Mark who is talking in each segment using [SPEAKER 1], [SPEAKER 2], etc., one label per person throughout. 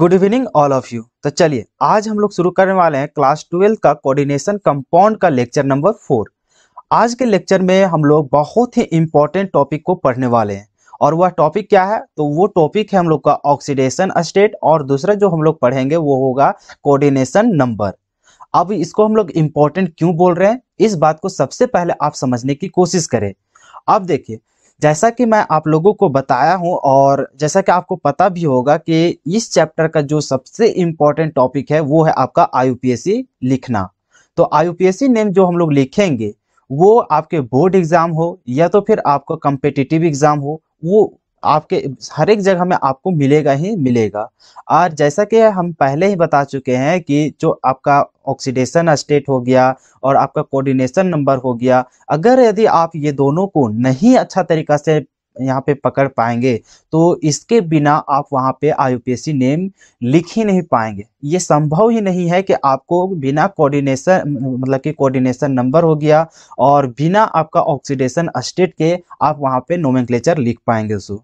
[SPEAKER 1] good evening all of you तो चलिए आज हम लोग शुरू करने वाले हैं क्लास ट्वेल्व का कोऑर्डिनेशन कंपाउंड का लेक्चर नंबर फोर आज के लेक्चर में हम लोग बहुत ही इंपॉर्टेंट टॉपिक को पढ़ने वाले हैं और वह टॉपिक क्या है तो वो टॉपिक है हम लोग का ऑक्सीडेशन स्टेट और दूसरा जो हम लोग पढ़ेंगे वो होगा कोऑर्डिनेशन नंबर अब इसको हम लोग इम्पोर्टेंट क्यों बोल रहे हैं इस बात को सबसे पहले आप समझने की कोशिश करें अब देखिए जैसा कि मैं आप लोगों को बताया हूं और जैसा कि आपको पता भी होगा कि इस चैप्टर का जो सबसे इम्पोर्टेंट टॉपिक है वो है आपका आई लिखना तो आईयूपीएससी नेम जो हम लोग लिखेंगे वो आपके बोर्ड एग्जाम हो या तो फिर आपका कंपिटेटिव एग्जाम हो वो आपके हर एक जगह में आपको मिलेगा ही मिलेगा और जैसा कि हम पहले ही बता चुके हैं कि जो आपका ऑक्सीडेशन स्टेट हो गया और आपका कोऑर्डिनेशन नंबर हो गया अगर यदि आप ये दोनों को नहीं अच्छा तरीका से यहाँ पे पकड़ पाएंगे तो इसके बिना आप वहाँ पे सी नेम लिख ही नहीं पाएंगे ये संभव ही नहीं है कि आपको बिना कोऑर्डिनेशन मतलब कि कोऑर्डिनेशन नंबर हो गया और बिना आपका ऑक्सीडेशन स्टेट के आप वहाँ पे नोमेंक्लेचर लिख पाएंगे उसको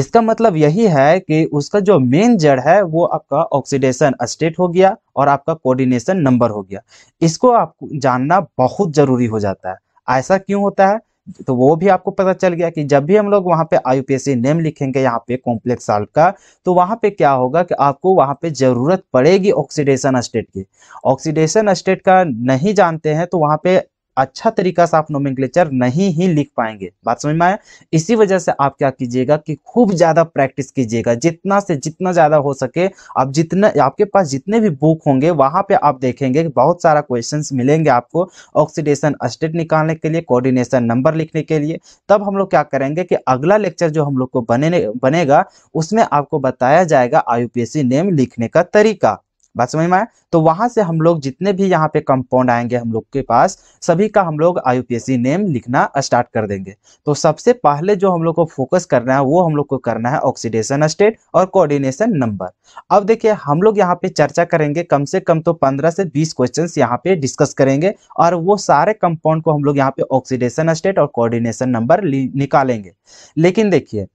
[SPEAKER 1] इसका मतलब यही है कि उसका जो मेन जड़ है वो आपका ऑक्सीडेशन स्टेट हो गया और आपका कोऑर्डिनेशन नंबर हो गया इसको आपको जानना बहुत जरूरी हो जाता है ऐसा क्यों होता है तो वो भी आपको पता चल गया कि जब भी हम लोग वहां पे आईपीएससी नेम लिखेंगे यहाँ पे कॉम्प्लेक्स साल का तो वहां पे क्या होगा कि आपको वहां पे जरूरत पड़ेगी ऑक्सीडेशन स्टेट की ऑक्सीडेशन स्टेट का नहीं जानते हैं तो वहां पे अच्छा तरीका से आप नोमिक्लेचर नहीं ही लिख पाएंगे बात समझ में आया इसी वजह से आप क्या कीजिएगा कि खूब ज़्यादा प्रैक्टिस कीजिएगा जितना से जितना ज़्यादा हो सके आप जितना आपके पास जितने भी बुक होंगे वहां पे आप देखेंगे कि बहुत सारा क्वेश्चन मिलेंगे आपको ऑक्सीडेशन स्टेट निकालने के लिए कोऑर्डिनेशन नंबर लिखने के लिए तब हम लोग क्या करेंगे कि अगला लेक्चर जो हम लोग को बने बनेगा उसमें आपको बताया जाएगा आई नेम लिखने का तरीका बात समझ में आया तो वहां से हम लोग जितने भी यहाँ पे कंपाउंड आएंगे हम लोग के पास सभी का हम लोग आईयूपीएससी नेम लिखना स्टार्ट कर देंगे तो सबसे पहले जो हम लोग को फोकस करना है वो हम लोग को करना है ऑक्सीडेशन स्टेट और कोऑर्डिनेशन नंबर अब देखिए हम लोग यहाँ पे चर्चा करेंगे कम से कम तो पंद्रह से बीस क्वेश्चन यहाँ पे डिस्कस करेंगे और वो सारे कंपाउंड को हम लोग यहाँ पे ऑक्सीडेशन स्टेट और कोऑर्डिनेशन नंबर निकालेंगे लेकिन देखिए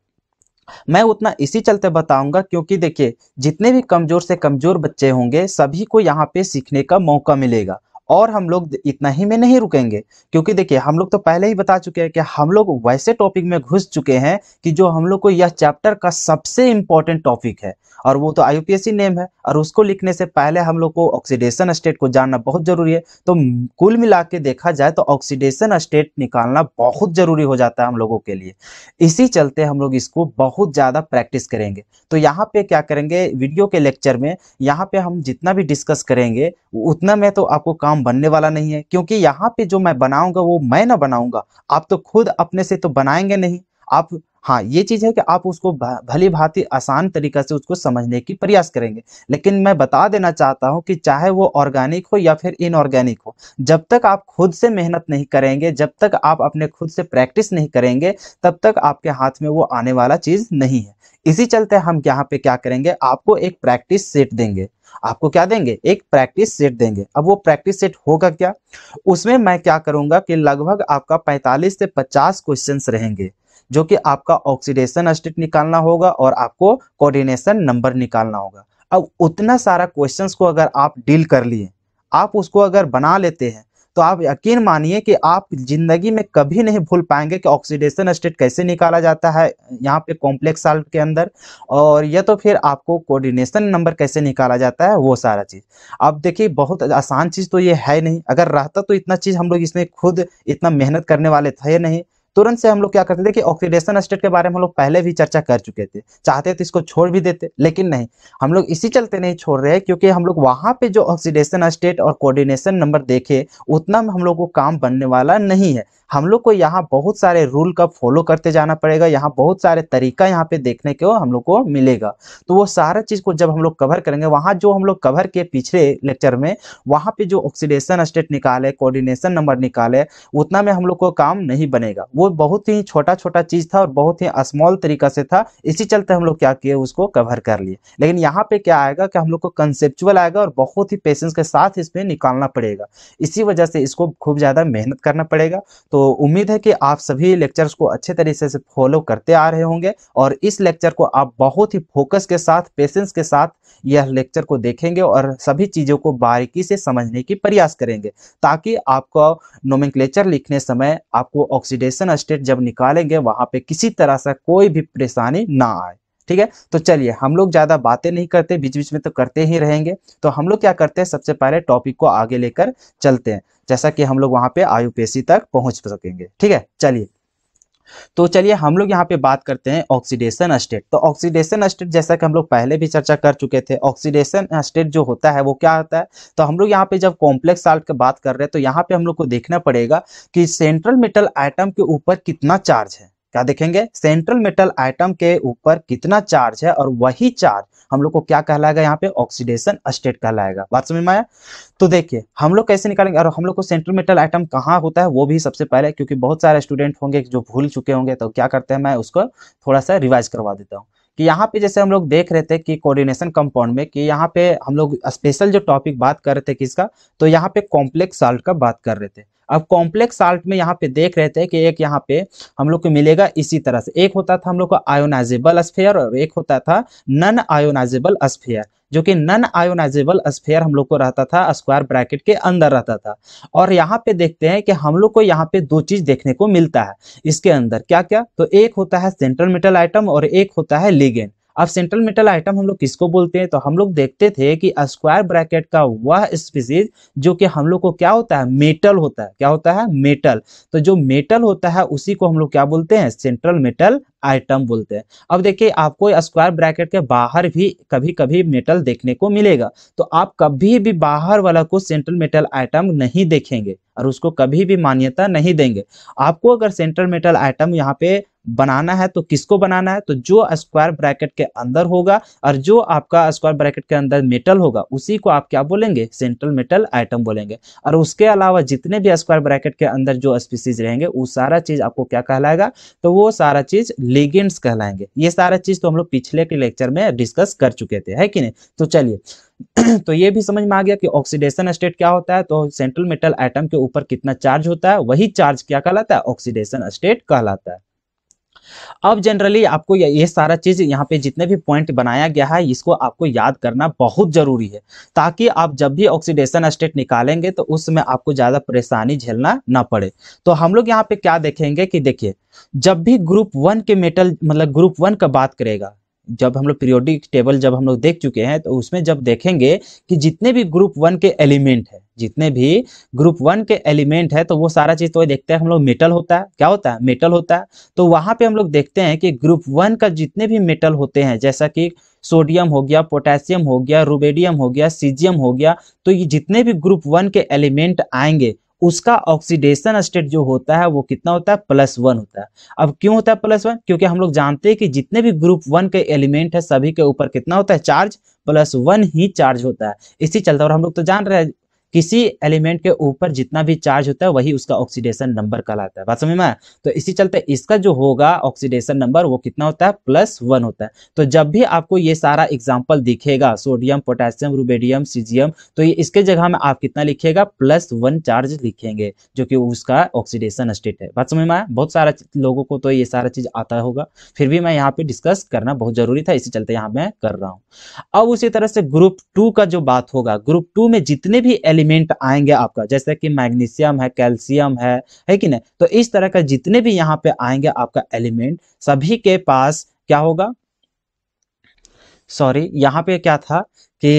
[SPEAKER 1] मैं उतना इसी चलते बताऊंगा क्योंकि देखिए जितने भी कमजोर से कमजोर बच्चे होंगे सभी को यहाँ पे सीखने का मौका मिलेगा और हम लोग इतना ही में नहीं रुकेंगे क्योंकि देखिए हम लोग तो पहले ही बता चुके हैं कि हम लोग वैसे टॉपिक में घुस चुके हैं कि जो हम लोग को यह चैप्टर का सबसे इंपॉर्टेंट टॉपिक है और वो तो आई नेम है और उसको लिखने से पहले हम लोग को ऑक्सीडेशन स्टेट को जानना बहुत जरूरी है तो कुल मिला के देखा जाए तो ऑक्सीडेशन स्टेट निकालना बहुत जरूरी हो जाता है हम लोगों के लिए इसी चलते हम लोग इसको बहुत ज़्यादा प्रैक्टिस करेंगे तो यहाँ पे क्या करेंगे वीडियो के लेक्चर में यहाँ पे हम जितना भी डिस्कस करेंगे उतना में तो आपको काम बनने वाला नहीं है क्योंकि यहाँ पे जो मैं बनाऊंगा वो मैं ना बनाऊंगा आप तो खुद अपने से तो बनाएंगे नहीं आप हाँ ये चीज़ है कि आप उसको भली भांति आसान तरीका से उसको समझने की प्रयास करेंगे लेकिन मैं बता देना चाहता हूँ कि चाहे वो ऑर्गेनिक हो या फिर इनऑर्गेनिक हो जब तक आप खुद से मेहनत नहीं करेंगे जब तक आप अपने खुद से प्रैक्टिस नहीं करेंगे तब तक आपके हाथ में वो आने वाला चीज़ नहीं है इसी चलते हम यहाँ पे क्या करेंगे आपको एक प्रैक्टिस सेट देंगे आपको क्या देंगे एक प्रैक्टिस सेट देंगे अब वो प्रैक्टिस सेट होगा क्या उसमें मैं क्या करूंगा कि लगभग आपका 45 से 50 क्वेश्चंस रहेंगे जो कि आपका ऑक्सीडेशन स्टेट निकालना होगा और आपको कोऑर्डिनेशन नंबर निकालना होगा अब उतना सारा क्वेश्चंस को अगर आप डील कर लिए आप उसको अगर बना लेते हैं तो आप यकीन मानिए कि आप जिंदगी में कभी नहीं भूल पाएंगे कि ऑक्सीडेशन स्टेट कैसे निकाला जाता है यहाँ पे कॉम्प्लेक्स साल्ट के अंदर और या तो फिर आपको कोऑर्डिनेशन नंबर कैसे निकाला जाता है वो सारा चीज़ अब देखिए बहुत आसान चीज़ तो ये है नहीं अगर रहता तो इतना चीज़ हम लोग इसमें खुद इतना मेहनत करने वाले थे नहीं तुरंत से हम लोग क्या करते देखिए ऑक्सीडेशन स्टेट के बारे में हम लोग पहले भी चर्चा कर चुके थे चाहते तो इसको छोड़ भी देते लेकिन नहीं हम लोग इसी चलते नहीं छोड़ रहे क्योंकि हम लोग वहां पे जो ऑक्सीडेशन स्टेट और कोऑर्डिनेशन नंबर देखे उतना हम लोग को काम बनने वाला नहीं है हम लोग को यहाँ बहुत सारे रूल का फॉलो करते जाना पड़ेगा यहाँ बहुत सारे तरीका यहाँ पे देखने को हम लोग को मिलेगा तो वो सारा चीज को जब हम लोग कवर करेंगे वहां जो हम लोग कवर किए पिछले लेक्चर में वहां पे जो ऑक्सीडेशन स्टेट निकाले कोऑर्डिनेशन नंबर निकाले उतना में हम लोग को काम नहीं बनेगा वो बहुत ही छोटा छोटा चीज था और बहुत ही स्मॉल तरीका से था इसी चलते हम लोग क्या किए उसको कवर कर लिए लेकिन यहाँ पे क्या आएगा कि हम लोग को कंसेप्चुअल आएगा और बहुत ही पेशेंस के साथ इसमें निकालना पड़ेगा इसी वजह से इसको खूब ज़्यादा मेहनत करना पड़ेगा तो उम्मीद है कि आप सभी लेक्चर्स को अच्छे तरीके से फॉलो करते आ रहे होंगे और इस लेक्चर को आप बहुत ही फोकस के साथ पेशेंस के साथ यह लेक्चर को देखेंगे और सभी चीज़ों को बारीकी से समझने की प्रयास करेंगे ताकि आपको नोमिक लिखने समय आपको ऑक्सीडेशन सोल्यूशन स्टेट जब निकालेंगे वहां पे किसी तरह से कोई भी परेशानी ना आए ठीक है तो चलिए हम लोग ज्यादा बातें नहीं करते बीच बीच में तो करते ही रहेंगे तो हम लोग क्या करते हैं सबसे पहले टॉपिक को आगे लेकर चलते हैं जैसा कि हम लोग वहां पे पेशी तक पहुंच सकेंगे ठीक है चलिए तो चलिए हम लोग यहाँ पे बात करते हैं ऑक्सीडेशन स्टेट तो ऑक्सीडेशन स्टेट जैसा कि हम लोग पहले भी चर्चा कर चुके थे ऑक्सीडेशन स्टेट जो होता है वो क्या होता है तो हम लोग यहाँ पे जब कॉम्प्लेक्स साल्ट की बात कर रहे हैं तो यहाँ पे हम लोग को देखना पड़ेगा कि सेंट्रल मेटल आइटम के ऊपर कितना चार्ज है क्या देखेंगे सेंट्रल मेटल आइटम के ऊपर कितना चार्ज है और वही चार्ज हम लोग को क्या कहलाएगा यहाँ पे ऑक्सीडेशन स्टेट कहलाएगा बात समझ में आया तो देखिए हम लोग कैसे निकालेंगे और हम लोग को सेंट्रल मेटल आइटम कहाँ होता है वो भी सबसे पहले क्योंकि बहुत सारे स्टूडेंट होंगे जो भूल चुके होंगे तो क्या करते हैं मैं उसको थोड़ा सा रिवाइज करवा देता हूँ कि यहाँ पे जैसे हम लोग देख रहे थे कि कोऑर्डिनेशन कंपाउंड में कि यहाँ पे हम लोग स्पेशल जो टॉपिक बात कर रहे थे किसका तो यहाँ पे कॉम्प्लेक्स साल्ट का बात कर रहे थे अब कॉम्प्लेक्स साल्ट में यहाँ पे देख रहे थे कि एक यहाँ पे हम लोग को मिलेगा इसी तरह से एक होता था हम लोग का आयोनाइजेबल स्फेयर और एक होता था नन आयोनाइजेबल स्फेयर जो कि नन आयोनाइजेबल स्फेयर हम लोग को रहता था स्क्वायर ब्रैकेट के अंदर रहता था और यहाँ पे देखते हैं कि हम लोग को यहाँ पे दो चीज देखने को मिलता है इसके अंदर क्या क्या तो एक होता है सेंट्रल मेटल आइटम और एक होता है लिगेंड अब सेंट्रल मेटल आइटम हम लोग किसको बोलते हैं तो हम लोग देखते थे कि स्क्वायर ब्रैकेट का वह स्पीसीज जो कि हम लोग को क्या होता है मेटल होता है क्या होता है मेटल तो जो मेटल होता है उसी को हम लोग क्या बोलते हैं सेंट्रल मेटल आइटम बोलते हैं अब देखिए आपको स्क्वायर ब्रैकेट के बाहर भी कभी कभी मेटल देखने को मिलेगा तो आप कभी भी बाहर वाला को सेंट्रल मेटल आइटम नहीं देखेंगे और उसको कभी भी मान्यता नहीं देंगे आपको अगर सेंट्रल मेटल आइटम यहाँ पे बनाना है तो किसको बनाना है तो जो स्क्वायर ब्रैकेट के अंदर होगा और जो आपका स्क्वायर ब्रैकेट के अंदर मेटल होगा उसी को आप क्या बोलेंगे सेंट्रल मेटल आइटम बोलेंगे और उसके अलावा जितने भी स्क्वायर ब्रैकेट के अंदर जो स्पीसीज रहेंगे वो सारा चीज आपको क्या कहलाएगा तो वो सारा चीज लिगेंड्स कहलाएंगे ये सारा चीज तो हम लोग पिछले के लेक्चर में डिस्कस कर चुके थे है कि नहीं तो चलिए तो ये भी समझ में आ गया कि ऑक्सीडेशन स्टेट क्या होता है तो सेंट्रल मेटल आइटम के ऊपर कितना चार्ज होता है वही चार्ज क्या कहलाता है ऑक्सीडेशन स्टेट कहलाता है अब जनरली आपको ये सारा चीज यहाँ पे जितने भी पॉइंट बनाया गया है इसको आपको याद करना बहुत जरूरी है ताकि आप जब भी ऑक्सीडेशन स्टेट निकालेंगे तो उसमें आपको ज्यादा परेशानी झेलना ना पड़े तो हम लोग यहाँ पे क्या देखेंगे कि देखिए जब भी ग्रुप वन के मेटल मतलब ग्रुप वन का बात करेगा जब हम लोग पीरियोडिक टेबल जब हम लोग देख चुके हैं तो उसमें जब देखेंगे कि जितने भी ग्रुप वन के एलिमेंट है जितने भी ग्रुप वन के एलिमेंट है तो वो सारा चीज तो देखते हैं हम लोग मेटल होता है क्या होता है मेटल होता है तो वहां पे हम लोग देखते हैं कि ग्रुप वन का जितने भी मेटल होते हैं जैसा कि सोडियम हो गया पोटेशियम हो गया रूबेडियम हो गया सीजियम हो गया तो ये जितने भी ग्रुप वन के एलिमेंट आएंगे उसका ऑक्सीडेशन स्टेट जो होता है वो कितना होता है प्लस वन होता है अब क्यों होता है प्लस वन क्योंकि हम लोग जानते हैं कि जितने भी ग्रुप वन के एलिमेंट है सभी के ऊपर कितना होता है चार्ज प्लस वन ही चार्ज होता है इसी चलते और हम लोग तो जान रहे हैं किसी एलिमेंट के ऊपर जितना भी चार्ज होता है वही उसका ऑक्सीडेशन नंबर कहलाता है बात समझ में आया तो इसी चलते इसका जो होगा ऑक्सीडेशन नंबर वो कितना होता है प्लस वन होता है तो जब भी आपको ये सारा एग्जाम्पल दिखेगा सोडियम पोटेशियम रूबेडियम सीजियम तो ये इसके जगह में आप कितना लिखेगा प्लस वन चार्ज लिखेंगे जो कि उसका ऑक्सीडेशन स्टेट है बात समझ में आया बहुत सारा लोगों को तो ये सारा चीज आता होगा फिर भी मैं यहाँ पे डिस्कस करना बहुत जरूरी था इसी चलते यहाँ मैं कर रहा हूँ अब उसी तरह से ग्रुप टू का जो बात होगा ग्रुप टू में जितने भी एलिमेंट एलिमेंट आएंगे आपका जैसे कि मैग्नीशियम है कैल्शियम है है कि नहीं तो इस तरह का जितने भी यहाँ पे आएंगे आपका एलिमेंट सभी के पास क्या होगा सॉरी यहाँ पे क्या था कि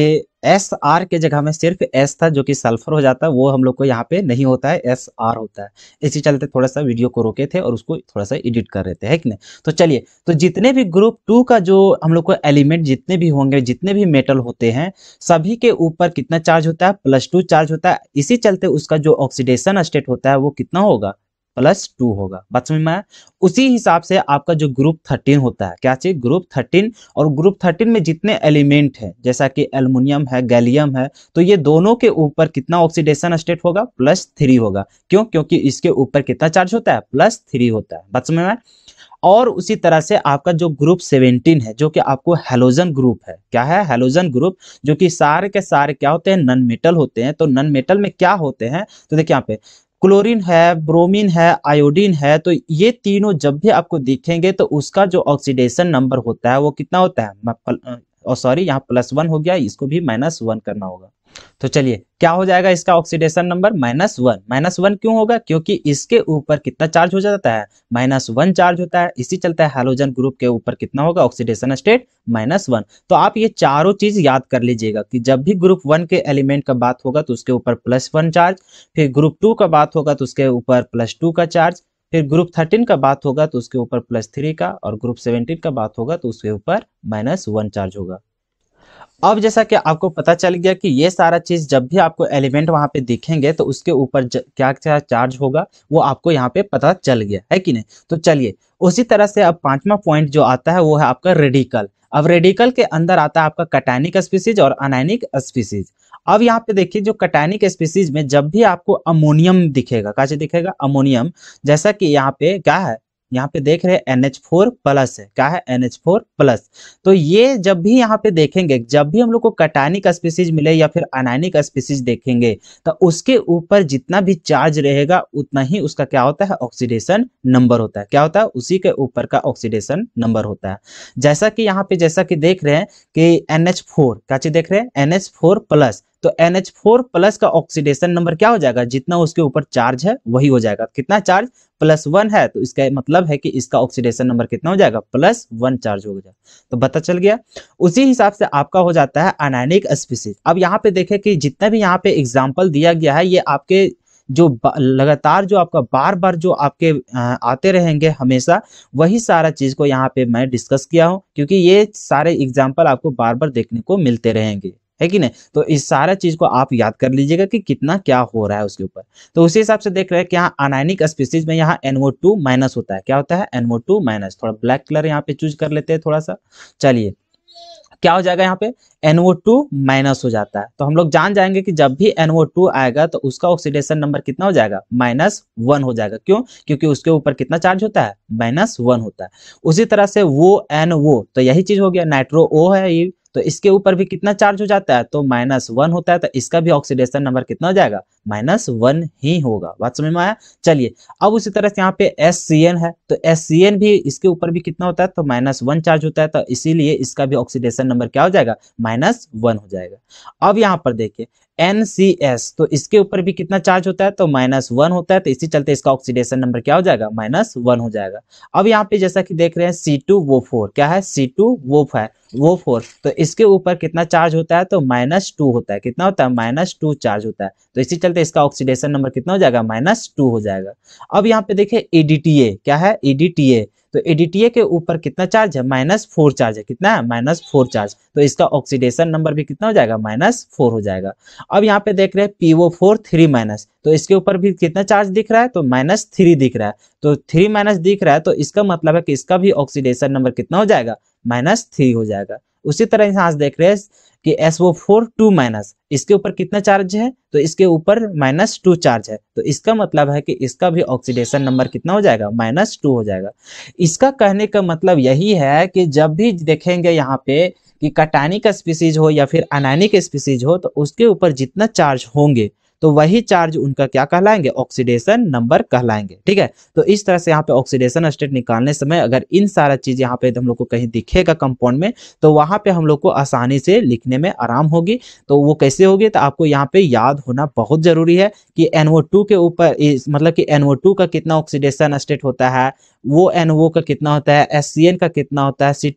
[SPEAKER 1] एस आर के जगह में सिर्फ एस था जो कि सल्फर हो जाता है वो हम लोग को यहाँ पे नहीं होता है एस आर होता है इसी चलते थोड़ा सा वीडियो को रोके थे और उसको थोड़ा सा एडिट कर रहे थे है कि नहीं तो चलिए तो जितने भी ग्रुप टू का जो हम लोग को एलिमेंट जितने भी होंगे जितने भी मेटल होते हैं सभी के ऊपर कितना चार्ज होता है प्लस टू चार्ज होता है इसी चलते उसका जो ऑक्सीडेशन स्टेट होता है वो कितना होगा प्लस टू होगा बात समझ में आया उसी हिसाब से आपका जो ग्रुप थर्टीन होता है क्या चीज ग्रुप थर्टीन और ग्रुप थर्टीन में जितने एलिमेंट हैं जैसा कि एल्युमिनियम है गैलियम है तो ये दोनों के ऊपर कितना ऑक्सीडेशन स्टेट होगा प्लस थ्री होगा क्यों क्योंकि इसके ऊपर कितना चार्ज होता है प्लस थ्री होता है बात समझ में आया और उसी तरह से आपका जो ग्रुप सेवेंटीन है जो कि आपको हेलोजन ग्रुप है क्या है हेलोजन ग्रुप जो कि सारे के सारे क्या होते हैं नन मेटल होते हैं तो नन मेटल में क्या होते हैं तो देखिए यहाँ पे क्लोरीन है ब्रोमीन है आयोडीन है तो ये तीनों जब भी आपको दिखेंगे तो उसका जो ऑक्सीडेशन नंबर होता है वो कितना होता है सॉरी oh, यहाँ प्लस वन हो गया इसको भी माइनस वन करना होगा तो चलिए क्या हो जाएगा इसका oxidation number minus one minus one क्यों होगा क्योंकि इसके ऊपर कितना चार्ज हो जाता है माइनस वन चार्ज होता है इसी चलता है हेलोजन ग्रुप के ऊपर कितना होगा ऑक्सीडेशन स्टेट माइनस वन तो आप ये चारों चीज याद कर लीजिएगा कि जब भी ग्रुप वन के एलिमेंट का बात होगा तो उसके ऊपर प्लस वन चार्ज फिर ग्रुप टू का बात होगा तो उसके ऊपर प्लस टू का चार्ज फिर ग्रुप थर्टीन का बात होगा तो उसके ऊपर प्लस थ्री का और ग्रुप सेवेंटीन का बात होगा तो उसके ऊपर माइनस वन चार्ज होगा अब जैसा कि आपको पता चल गया कि ये सारा चीज जब भी आपको एलिमेंट वहां पे दिखेंगे तो उसके ऊपर क्या क्या चार्ज होगा वो आपको यहाँ पे पता चल गया है कि नहीं तो चलिए उसी तरह से अब पांचवा पॉइंट जो आता है वो है आपका रेडिकल अब रेडिकल के अंदर आता है आपका कटैनिक स्पीसीज और अनैनिक स्पीसीज अब यहाँ पे देखिए जो कटैनिक स्पीसीज में जब भी आपको अमोनियम दिखेगा कैसे दिखेगा अमोनियम जैसा कि यहाँ पे क्या है यहाँ पे देख रहे हैं एन एच फोर प्लस है क्या है एन एच फोर प्लस तो ये जब भी यहाँ पे देखेंगे जब भी हम लोग को कटानिक स्पीसीज मिले या फिर अनाइनिक स्पीसीज देखेंगे तो उसके ऊपर जितना भी चार्ज रहेगा उतना ही उसका क्या होता है ऑक्सीडेशन नंबर होता है क्या होता है उसी के ऊपर का ऑक्सीडेशन नंबर होता है जैसा कि यहाँ पे जैसा कि देख रहे हैं कि एन एच फोर क्या चीज देख रहे हैं एन एच फोर प्लस तो NH4 प्लस का ऑक्सीडेशन नंबर क्या हो जाएगा जितना उसके ऊपर चार्ज है वही हो जाएगा कितना चार्ज प्लस वन है तो इसका मतलब है कि इसका ऑक्सीडेशन नंबर कितना हो जाएगा प्लस वन चार्ज हो गया तो पता चल गया उसी हिसाब से आपका हो जाता है अनैनिक स्पीसीज अब यहाँ पे देखे कि जितना भी यहाँ पे एग्जाम्पल दिया गया है ये आपके जो लगातार जो आपका बार बार जो आपके आते रहेंगे हमेशा वही सारा चीज को यहाँ पे मैं डिस्कस किया हूँ क्योंकि ये सारे एग्जाम्पल आपको बार बार देखने को मिलते रहेंगे है कि नहीं तो इस सारा चीज को आप याद कर लीजिएगा कि कितना क्या हो रहा है उसके ऊपर तो उसी हिसाब से देख रहे हैं कि यहाँ अनाइनिक स्पीसीज में यहाँ एनवो टू माइनस होता है क्या होता है एनवो टू माइनस थोड़ा ब्लैक कलर यहाँ पे चूज कर लेते हैं थोड़ा सा चलिए क्या हो जाएगा यहाँ पे एनओ टू माइनस हो जाता है तो हम लोग जान जाएंगे कि जब भी एनओ टू आएगा तो उसका ऑक्सीडेशन नंबर कितना हो जाएगा माइनस वन हो जाएगा क्यों क्योंकि उसके ऊपर कितना चार्ज होता है माइनस वन होता है उसी तरह से वो एन तो यही चीज हो गया नाइट्रो ओ है ये तो इसके ऊपर भी कितना चार्ज हो जाता है तो माइनस वन होता है तो इसका भी ऑक्सीडेशन नंबर कितना हो जाएगा माइनस वन ही होगा बात समझ में आया चलिए अब उसी तरह से यहाँ पे एस है तो एस भी इसके ऊपर भी कितना होता है तो माइनस वन चार्ज होता है तो इसीलिए इसका भी ऑक्सीडेशन नंबर क्या हो जाएगा माइनस वन हो जाएगा अब यहाँ पर देखिए एन तो इसके ऊपर भी कितना चार्ज होता है तो माइनस वन होता है तो इसी चलते इसका ऑक्सीडेशन नंबर क्या हो जाएगा माइनस वन हो जाएगा अब यहाँ पे जैसा कि देख रहे हैं सी टू वो फोर क्या है सी टू वो फाइव वो फोर तो इसके ऊपर कितना चार्ज होता है तो माइनस टू होता है कितना होता है माइनस टू चार्ज होता है तो इसी चलते इसका ऑक्सीडेशन नंबर कितना हो जाएगा माइनस टू हो जाएगा अब यहाँ पे देखिए ईडीटीए क्या है ईडीटीए तो एडीटीए के ऊपर कितना चार्ज है माइनस फोर चार्ज है कितना है माइनस फोर चार्ज तो इसका ऑक्सीडेशन नंबर भी कितना हो जाएगा माइनस फोर हो जाएगा अब यहाँ पे देख रहे हैं पीओ फोर थ्री माइनस तो इसके ऊपर भी कितना चार्ज दिख रहा है तो माइनस थ्री दिख रहा है तो थ्री माइनस दिख रहा है तो इसका मतलब है कि इसका भी ऑक्सीडेशन नंबर कितना हो जाएगा माइनस थ्री हो जाएगा उसी तरह यहाँ देख रहे हैं कि एस वो फोर टू माइनस इसके ऊपर कितना चार्ज है तो इसके ऊपर माइनस टू चार्ज है तो इसका मतलब है कि इसका भी ऑक्सीडेशन नंबर कितना हो जाएगा माइनस टू हो जाएगा इसका कहने का मतलब यही है कि जब भी देखेंगे यहाँ पे कि कटानिक स्पीसीज हो या फिर अनानिक स्पीसीज हो तो उसके ऊपर जितना चार्ज होंगे तो वही चार्ज उनका क्या कहलाएंगे ऑक्सीडेशन नंबर कहलाएंगे ठीक है तो इस तरह से यहाँ पे ऑक्सीडेशन स्टेट निकालने समय अगर इन सारा चीज यहाँ पे हम लोग को कहीं दिखेगा कंपाउंड में तो वहां पे हम लोग को आसानी से लिखने में आराम होगी तो वो कैसे होगी तो आपको यहाँ पे याद होना बहुत जरूरी है कि एनओ के ऊपर मतलब कि एनओ का कितना ऑक्सीडेशन स्टेट होता है वो एनओ का कितना होता है एस का कितना होता है सी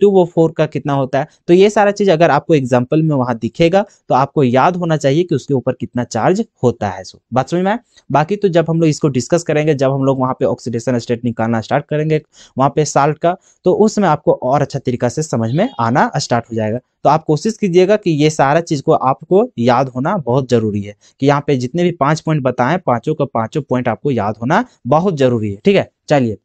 [SPEAKER 1] का कितना होता है तो ये सारा चीज अगर आपको एग्जाम्पल में वहां दिखेगा तो आपको याद होना चाहिए कि उसके ऊपर कितना चार्ज होता होता है सो बात समझ में बाकी तो जब हम लोग इसको डिस्कस करेंगे जब हम लोग वहाँ पे ऑक्सीडेशन स्टेट निकालना स्टार्ट करेंगे वहाँ पे साल्ट का तो उस समय आपको और अच्छा तरीका से समझ में आना स्टार्ट हो जाएगा तो आप कोशिश कीजिएगा कि ये सारा चीज़ को आपको याद होना बहुत ज़रूरी है कि यहाँ पे जितने भी पाँच पॉइंट बताएं पाँचों का पाँचों पॉइंट आपको याद होना बहुत ज़रूरी है ठीक है चलिए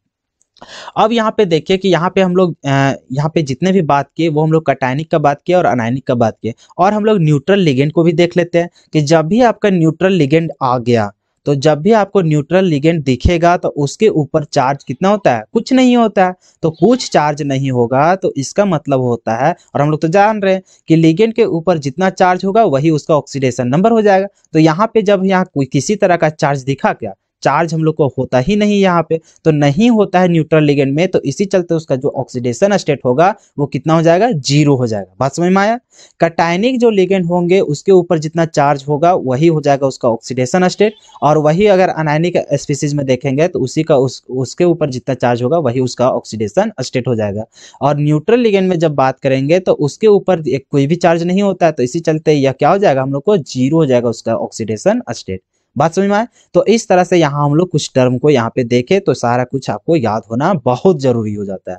[SPEAKER 1] अब यहाँ पे देखिए कि यहाँ पे हम लोग यहाँ पे जितने भी बात किए वो हम लोग कटाइनिक का बात किए और अनायनिक का बात किए और हम लोग न्यूट्रल लिगेंड को भी देख लेते हैं कि जब भी आपका न्यूट्रल लिगेंड आ गया तो जब भी आपको न्यूट्रल लिगेंड दिखेगा तो उसके ऊपर चार्ज कितना होता है कुछ नहीं होता है तो कुछ चार्ज नहीं होगा तो इसका मतलब होता है और हम लोग तो जान रहे हैं कि लिगेंड के ऊपर जितना चार्ज होगा वही उसका ऑक्सीडेशन नंबर हो जाएगा तो यहाँ पे जब यहाँ किसी तरह का चार्ज दिखा क्या चार्ज हम लोग को होता ही नहीं यहाँ पे तो नहीं होता है न्यूट्रल लिगेंड में तो इसी चलते उसका जो ऑक्सीडेशन स्टेट होगा वो कितना हो जाएगा जीरो हो जाएगा बात समझ में आया कटाइनिक जो लिगेंड होंगे उसके ऊपर जितना चार्ज होगा वही हो जाएगा उसका ऑक्सीडेशन स्टेट और वही अगर अनाइनिक स्पीसीज में देखेंगे तो उसी का उस उसके ऊपर जितना चार्ज होगा वही उसका ऑक्सीडेशन स्टेट हो जाएगा और न्यूट्रल लिगेंड में जब बात करेंगे तो उसके ऊपर कोई भी चार्ज नहीं होता है तो इसी चलते यह क्या हो जाएगा हम लोग को जीरो हो जाएगा उसका ऑक्सीडेशन स्टेट बात समझ में आए तो इस तरह से यहाँ हम लोग कुछ टर्म को यहाँ पे देखे तो सारा कुछ आपको याद होना बहुत जरूरी हो जाता है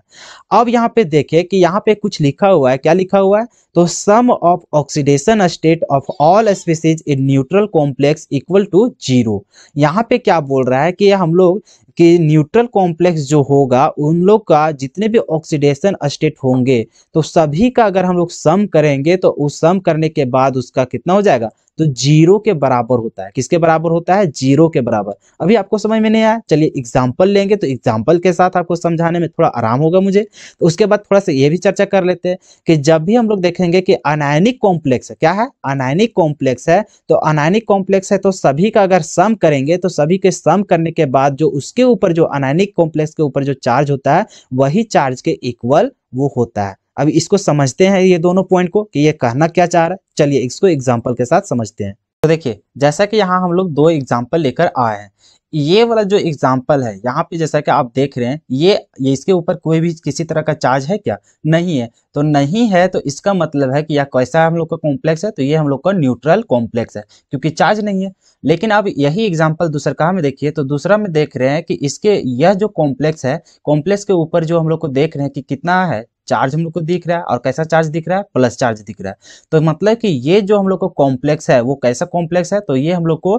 [SPEAKER 1] अब यहाँ पे देखे कि यहाँ पे कुछ लिखा हुआ है क्या लिखा हुआ है तो sum of oxidation state of all species in neutral complex equal to zero यहाँ पे क्या बोल रहा है कि हम लोग कि न्यूट्रल कॉम्प्लेक्स जो होगा उन लोग का जितने भी ऑक्सीडेशन स्टेट होंगे तो सभी का अगर हम लोग सम करेंगे तो उस सम करने के बाद उसका कितना हो जाएगा तो जीरो के बराबर होता है किसके बराबर होता है जीरो के बराबर अभी आपको समझ में नहीं आया चलिए एग्जाम्पल लेंगे तो एग्जाम्पल के साथ आपको समझाने में थोड़ा आराम होगा मुझे तो उसके बाद थोड़ा सा ये भी चर्चा कर लेते हैं कि जब भी हम लोग देखेंगे कि अनायनिक कॉम्प्लेक्स है क्या है अनायनिक कॉम्प्लेक्स है तो अनायनिक कॉम्प्लेक्स है तो सभी का अगर सम करेंगे तो सभी के सम करने के बाद जो उसके ऊपर जो अनायनिक कॉम्प्लेक्स के ऊपर जो चार्ज होता है वही चार्ज के इक्वल वो होता है अब इसको समझते हैं ये दोनों पॉइंट को कि ये कहना क्या चाह रहा है चलिए इसको एग्जाम्पल के साथ समझते हैं तो देखिए जैसा कि यहाँ हम लोग दो एग्जाम्पल लेकर आए हैं ये वाला जो एग्जाम्पल है यहाँ पे जैसा कि आप देख रहे हैं ये ये इसके ऊपर कोई भी किसी तरह का चार्ज है क्या नहीं है तो नहीं है तो इसका मतलब है कि यह कैसा हम लोग का कॉम्प्लेक्स है तो ये हम लोग का न्यूट्रल कॉम्प्लेक्स है क्योंकि चार्ज नहीं है लेकिन अब यही एग्जाम्पल दूसरा में देखिए तो दूसरा में देख रहे हैं कि इसके यह जो कॉम्प्लेक्स है कॉम्प्लेक्स के ऊपर जो हम लोग को देख रहे हैं कि कितना है चार्ज हम लोग को दिख रहा है और कैसा चार्ज दिख रहा है प्लस चार्ज दिख रहा है तो मतलब कि ये जो हम लोग को कॉम्प्लेक्स है वो कैसा कॉम्प्लेक्स है तो ये हम लोग को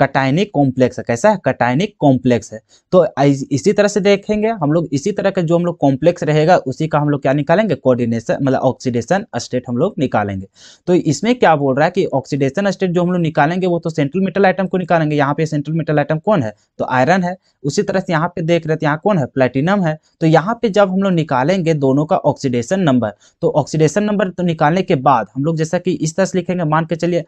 [SPEAKER 1] कटाइनिक कॉम्प्लेक्स है कैसा है कटाइनिक कॉम्प्लेक्स है तो इसी तरह से देखेंगे हम लोग इसी तरह का जो हम लोग कॉम्प्लेक्स रहेगा उसी का हम लोग क्या निकालेंगे कोऑर्डिनेशन मतलब ऑक्सीडेशन स्टेट हम लोग निकालेंगे तो इसमें क्या बोल रहा है कि ऑक्सीडेशन स्टेट जो हम लोग निकालेंगे वो तो सेंट्रल मेटल आइटम को निकालेंगे यहाँ पे सेंट्रल मेटल आइटम कौन है तो आयरन है उसी तरह से यहाँ पे देख रहे थे यहाँ कौन है प्लेटिनम है तो यहाँ पे जब हम लोग निकालेंगे दोनों का ऑक्सीडेशन नंबर तो ऑक्सीडेशन नंबर तो निकालने के बाद हम लोग जैसा कि इस तरह से लिखेंगे मान के चलिए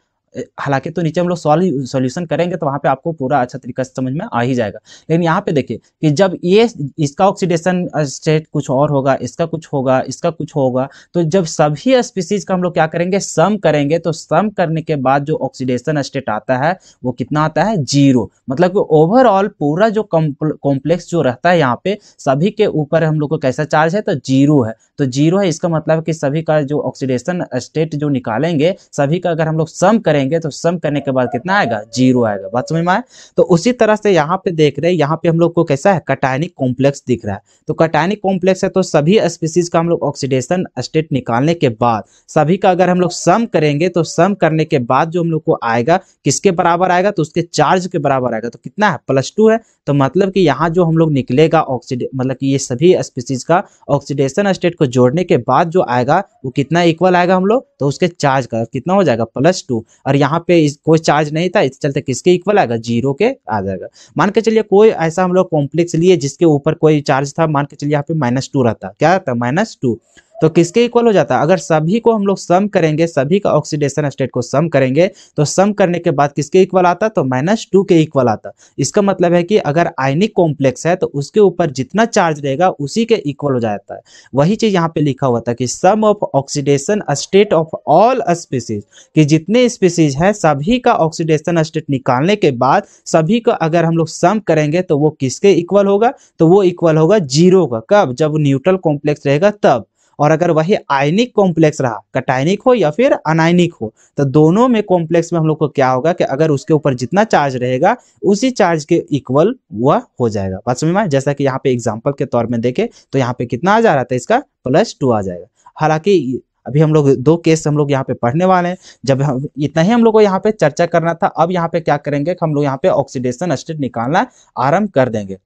[SPEAKER 1] हालांकि तो नीचे हम लोग सॉल्व सॉल्यूशन करेंगे तो वहां पे आपको पूरा अच्छा तरीका से समझ में आ ही जाएगा लेकिन यहाँ पे देखिए कि जब ये इसका ऑक्सीडेशन स्टेट कुछ और होगा इसका कुछ होगा इसका कुछ होगा तो जब सभी स्पीसीज का हम लोग क्या करेंगे सम करेंगे तो सम करने के बाद जो ऑक्सीडेशन स्टेट आता है वो कितना आता है जीरो मतलब कि ओवरऑल पूरा जो कॉम्प्लेक्स जो रहता है यहाँ पे सभी के ऊपर हम लोग को कैसा चार्ज है तो जीरो है तो जीरो है इसका मतलब कि सभी का जो ऑक्सीडेशन स्टेट जो निकालेंगे सभी का अगर हम लोग सम करें करेंगे तो सम करने के बाद कितना आएगा जीरो आएगा बात समझ में आए तो उसी तरह से यहाँ पे देख रहे हैं यहाँ पे हम लोग को कैसा है कटायनिक कॉम्प्लेक्स दिख रहा है तो कटायनिक कॉम्प्लेक्स है तो सभी स्पीसीज का हम लोग ऑक्सीडेशन स्टेट निकालने के बाद सभी का अगर हम लोग सम करेंगे तो सम करने के बाद जो हम लोग को आएगा किसके बराबर आएगा तो उसके चार्ज के बराबर आएगा तो कितना है प्लस टू है तो मतलब कि यहाँ जो हम लोग निकलेगा ऑक्सीडे मतलब कि ये सभी स्पीसीज का ऑक्सीडेशन स्टेट को जोड़ने के बाद जो आएगा वो कितना इक्वल आएगा हम लोग तो उसके चार्ज का कितना हो जाएगा प्लस टू और यहाँ पे कोई चार्ज नहीं था इस चलते किसके इक्वल आएगा जीरो के आ जाएगा मान के चलिए कोई ऐसा हम लोग कॉम्प्लेक्स लिए जिसके ऊपर कोई चार्ज था मान के चलिए यहाँ पे माइनस टू रहता क्या रहता माइनस टू तो किसके इक्वल हो जाता है अगर सभी को हम लोग सम करेंगे सभी का ऑक्सीडेशन स्टेट को सम करेंगे तो सम करने के बाद किसके इक्वल आता तो माइनस टू के इक्वल आता इसका मतलब है कि अगर आयनिक कॉम्प्लेक्स है तो उसके ऊपर जितना चार्ज रहेगा उसी के इक्वल हो जाता है वही चीज यहाँ पे लिखा हुआ था कि sum of oxidation state of all species कि जितने स्पीसीज है सभी का ऑक्सीडेशन स्टेट निकालने के बाद सभी का अगर हम लोग सम करेंगे तो वो किसके इक्वल होगा तो वो इक्वल होगा जीरो का कब जब न्यूट्रल कॉम्प्लेक्स रहेगा तब और अगर वही आयनिक कॉम्प्लेक्स रहा कटायनिक हो या फिर अनायनिक हो तो दोनों में कॉम्प्लेक्स में हम लोग को क्या होगा कि अगर उसके ऊपर जितना चार्ज रहेगा उसी चार्ज के इक्वल वह हो जाएगा बात समझ में जैसा कि यहाँ पे एग्जाम्पल के तौर में देखे तो यहाँ पे कितना आ जा रहा था इसका प्लस टू आ जाएगा हालांकि अभी हम लोग दो केस हम लोग यहाँ पे पढ़ने वाले हैं जब हम इतना ही हम लोग को यहाँ पे चर्चा करना था अब यहाँ पे क्या करेंगे हम लोग यहाँ पे ऑक्सीडेशन स्टेट निकालना आरंभ कर देंगे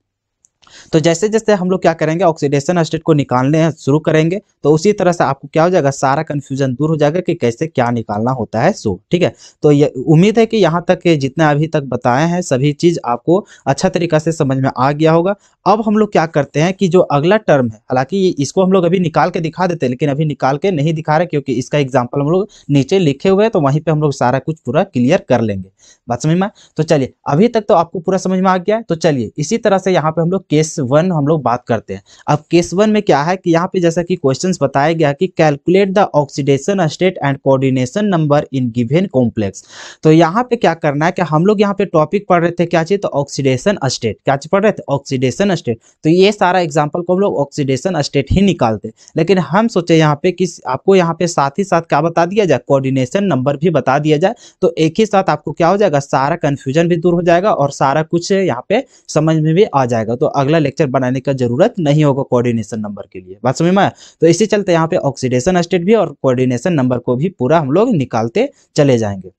[SPEAKER 1] तो जैसे जैसे हम लोग क्या करेंगे ऑक्सीडेशन स्टेट को निकालने शुरू करेंगे तो उसी तरह से आपको क्या हो जाएगा सारा कन्फ्यूजन दूर हो जाएगा कि कैसे क्या निकालना होता है सो ठीक है तो ये उम्मीद है कि यहाँ तक जितने अभी तक बताए हैं सभी चीज़ आपको अच्छा तरीका से समझ में आ गया होगा अब हम लोग क्या करते हैं कि जो अगला टर्म है हालांकि इसको हम लोग अभी निकाल के दिखा देते हैं लेकिन अभी निकाल के नहीं दिखा रहे क्योंकि इसका एग्जाम्पल हम लोग नीचे लिखे हुए हैं तो वहीं पर हम लोग सारा कुछ पूरा क्लियर कर लेंगे बात समझ में तो चलिए अभी तक तो आपको पूरा समझ में आ गया है तो चलिए इसी तरह से यहाँ पे हम लोग के केस वन हम लोग बात करते हैं अब केस वन में क्या है कि यहाँ पे जैसा कि क्वेश्चंस बताया गया कि calculate the oxidation state and coordination number in given complex तो यहाँ पे क्या करना है कि हम लोग यहाँ पे टॉपिक पढ़ रहे थे क्या चाहिए तो ऑक्सीडेशन स्टेट क्या पढ़ रहे थे ऑक्सीडेशन स्टेट तो ये सारा एग्जाम्पल को हम लोग ऑक्सीडेशन स्टेट ही निकालते लेकिन हम सोचे यहाँ पे कि आपको यहाँ पे साथ ही साथ क्या बता दिया जाए कोऑर्डिनेशन नंबर भी बता दिया जाए तो एक ही साथ आपको क्या हो जाएगा सारा कन्फ्यूजन भी दूर हो जाएगा और सारा कुछ यहाँ पे समझ में भी आ जाएगा तो अगला अगला लेक्चर बनाने का जरूरत नहीं होगा कोऑर्डिनेशन नंबर के लिए बात समझ में आया तो इसी चलते यहाँ पे ऑक्सीडेशन स्टेट भी और कोऑर्डिनेशन नंबर को भी पूरा हम लोग निकालते चले जाएंगे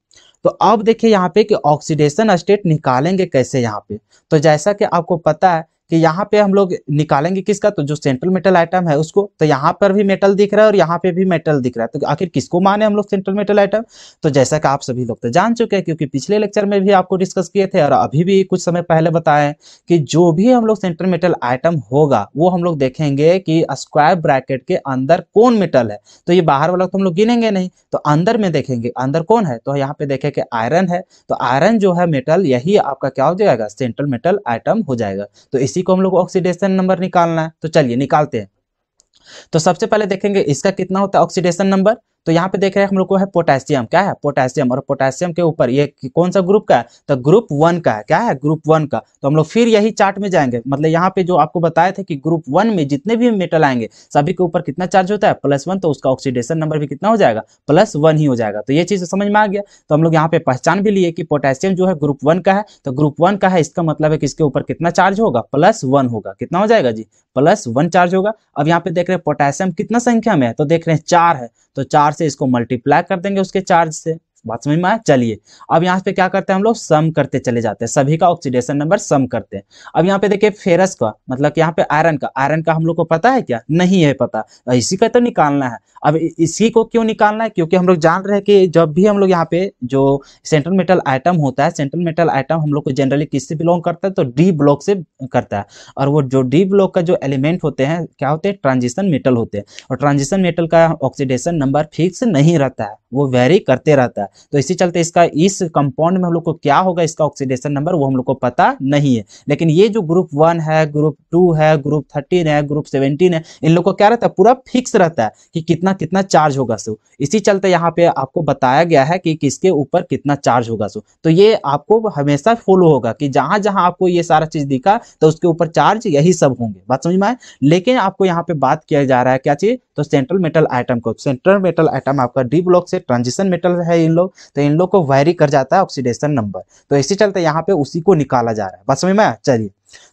[SPEAKER 1] तो अब देखिए यहाँ पे कि ऑक्सीडेशन स्टेट निकालेंगे कैसे यहाँ पे तो जैसा कि आपको पता है कि यहाँ पे हम लोग निकालेंगे किसका तो जो सेंट्रल मेटल आइटम है उसको तो यहाँ पर भी मेटल दिख रहा है और यहाँ पे भी मेटल दिख रहा है तो आखिर किसको माने हम लोग सेंट्रल मेटल आइटम तो जैसा कि आप सभी लोग तो जान चुके हैं क्योंकि पिछले लेक्चर में भी आपको डिस्कस किए थे और अभी भी कुछ समय पहले बताए कि जो भी हम लोग सेंट्रल मेटल आइटम होगा वो हम लोग देखेंगे कि स्क्वायर ब्रैकेट के अंदर कौन मेटल है तो ये बाहर वाला तो हम लोग गिनेंगे नहीं तो अंदर में देखेंगे अंदर कौन है तो यहाँ पे देखे कि आयरन है तो आयरन जो है मेटल यही आपका क्या हो जाएगा सेंट्रल मेटल आइटम हो जाएगा तो इसी इसी को हम लोग ऑक्सीडेशन नंबर निकालना है तो चलिए निकालते हैं तो सबसे पहले देखेंगे इसका कितना होता है ऑक्सीडेशन नंबर तो यहाँ पे देख रहे हैं हम लोग को है पोटेशियम क्या है पोटेशियम और पोटेशियम के ऊपर ये कौन सा ग्रुप का है तो ग्रुप वन का है क्या है ग्रुप वन का तो हम लोग फिर यही चार्ट में जाएंगे मतलब यहाँ पे जो आपको बताया था कि ग्रुप वन में जितने भी मेटल आएंगे सभी के ऊपर कितना चार्ज होता है प्लस वन तो उसका ऑक्सीडेशन नंबर भी कितना हो जाएगा प्लस वन ही हो जाएगा तो ये चीज समझ में आ गया तो हम लोग यहाँ पे पहचान भी लिए कि पोटेशियम जो है ग्रुप वन का है तो ग्रुप वन का है इसका मतलब है कि इसके ऊपर कितना चार्ज होगा प्लस वन होगा कितना हो जाएगा जी प्लस वन चार्ज होगा अब यहाँ पे देख रहे हैं पोटेशियम कितना संख्या में है तो देख रहे हैं चार है तो चार चार से इसको मल्टीप्लाई कर देंगे उसके चार्ज से बात समझ में आया चलिए अब यहाँ पे क्या करते हैं हम लोग सम करते चले जाते हैं सभी का ऑक्सीडेशन नंबर सम करते हैं अब यहाँ पे देखिए फेरस का मतलब यहाँ पे आयरन का आयरन का हम लोग को पता है क्या नहीं है पता इसी का तो निकालना है अब इसी को क्यों निकालना है क्योंकि हम लोग जान रहे हैं कि जब भी हम लोग यहाँ पे जो सेंट्रल मेटल आइटम होता है सेंट्रल मेटल आइटम हम लोग को जनरली किससे बिलोंग करता है तो डी ब्लॉक से करता है और वो जो डी ब्लॉक का जो एलिमेंट होते हैं क्या होते हैं ट्रांजिशन मेटल होते हैं और ट्रांजिशन मेटल का ऑक्सीडेशन नंबर फिक्स नहीं रहता है वो वेरी करते रहता है तो इसी चलते इसका इस कंपाउंड में हम लोग को क्या होगा इसका ऑक्सीडेशन नंबर वो हम लोग को पता नहीं है लेकिन ये जो ग्रुप वन है ग्रुप टू है ग्रुप थर्टीन है ग्रुप सेवनटीन है इन लोग को क्या रहता है पूरा फिक्स रहता है कि कितना कितना चार्ज होगा सो इसी चलते यहाँ पे आपको बताया गया है कि किसके ऊपर कितना चार्ज होगा सो तो ये आपको हमेशा फॉलो होगा कि जहां जहां आपको ये सारा चीज दिखा तो उसके ऊपर चार्ज यही सब होंगे बात समझ में आए लेकिन आपको यहाँ पे बात किया जा रहा है क्या चीज तो सेंट्रल मेटल आइटम को सेंट्रल मेटल आइटम आपका डी ब्लॉक से ट्रांजिशन मेटल है इन लोग तो इन लोग को वैरी कर जाता है ऑक्सीडेशन नंबर तो इसी चलते यहाँ पे उसी को निकाला जा रहा है बस में चलिए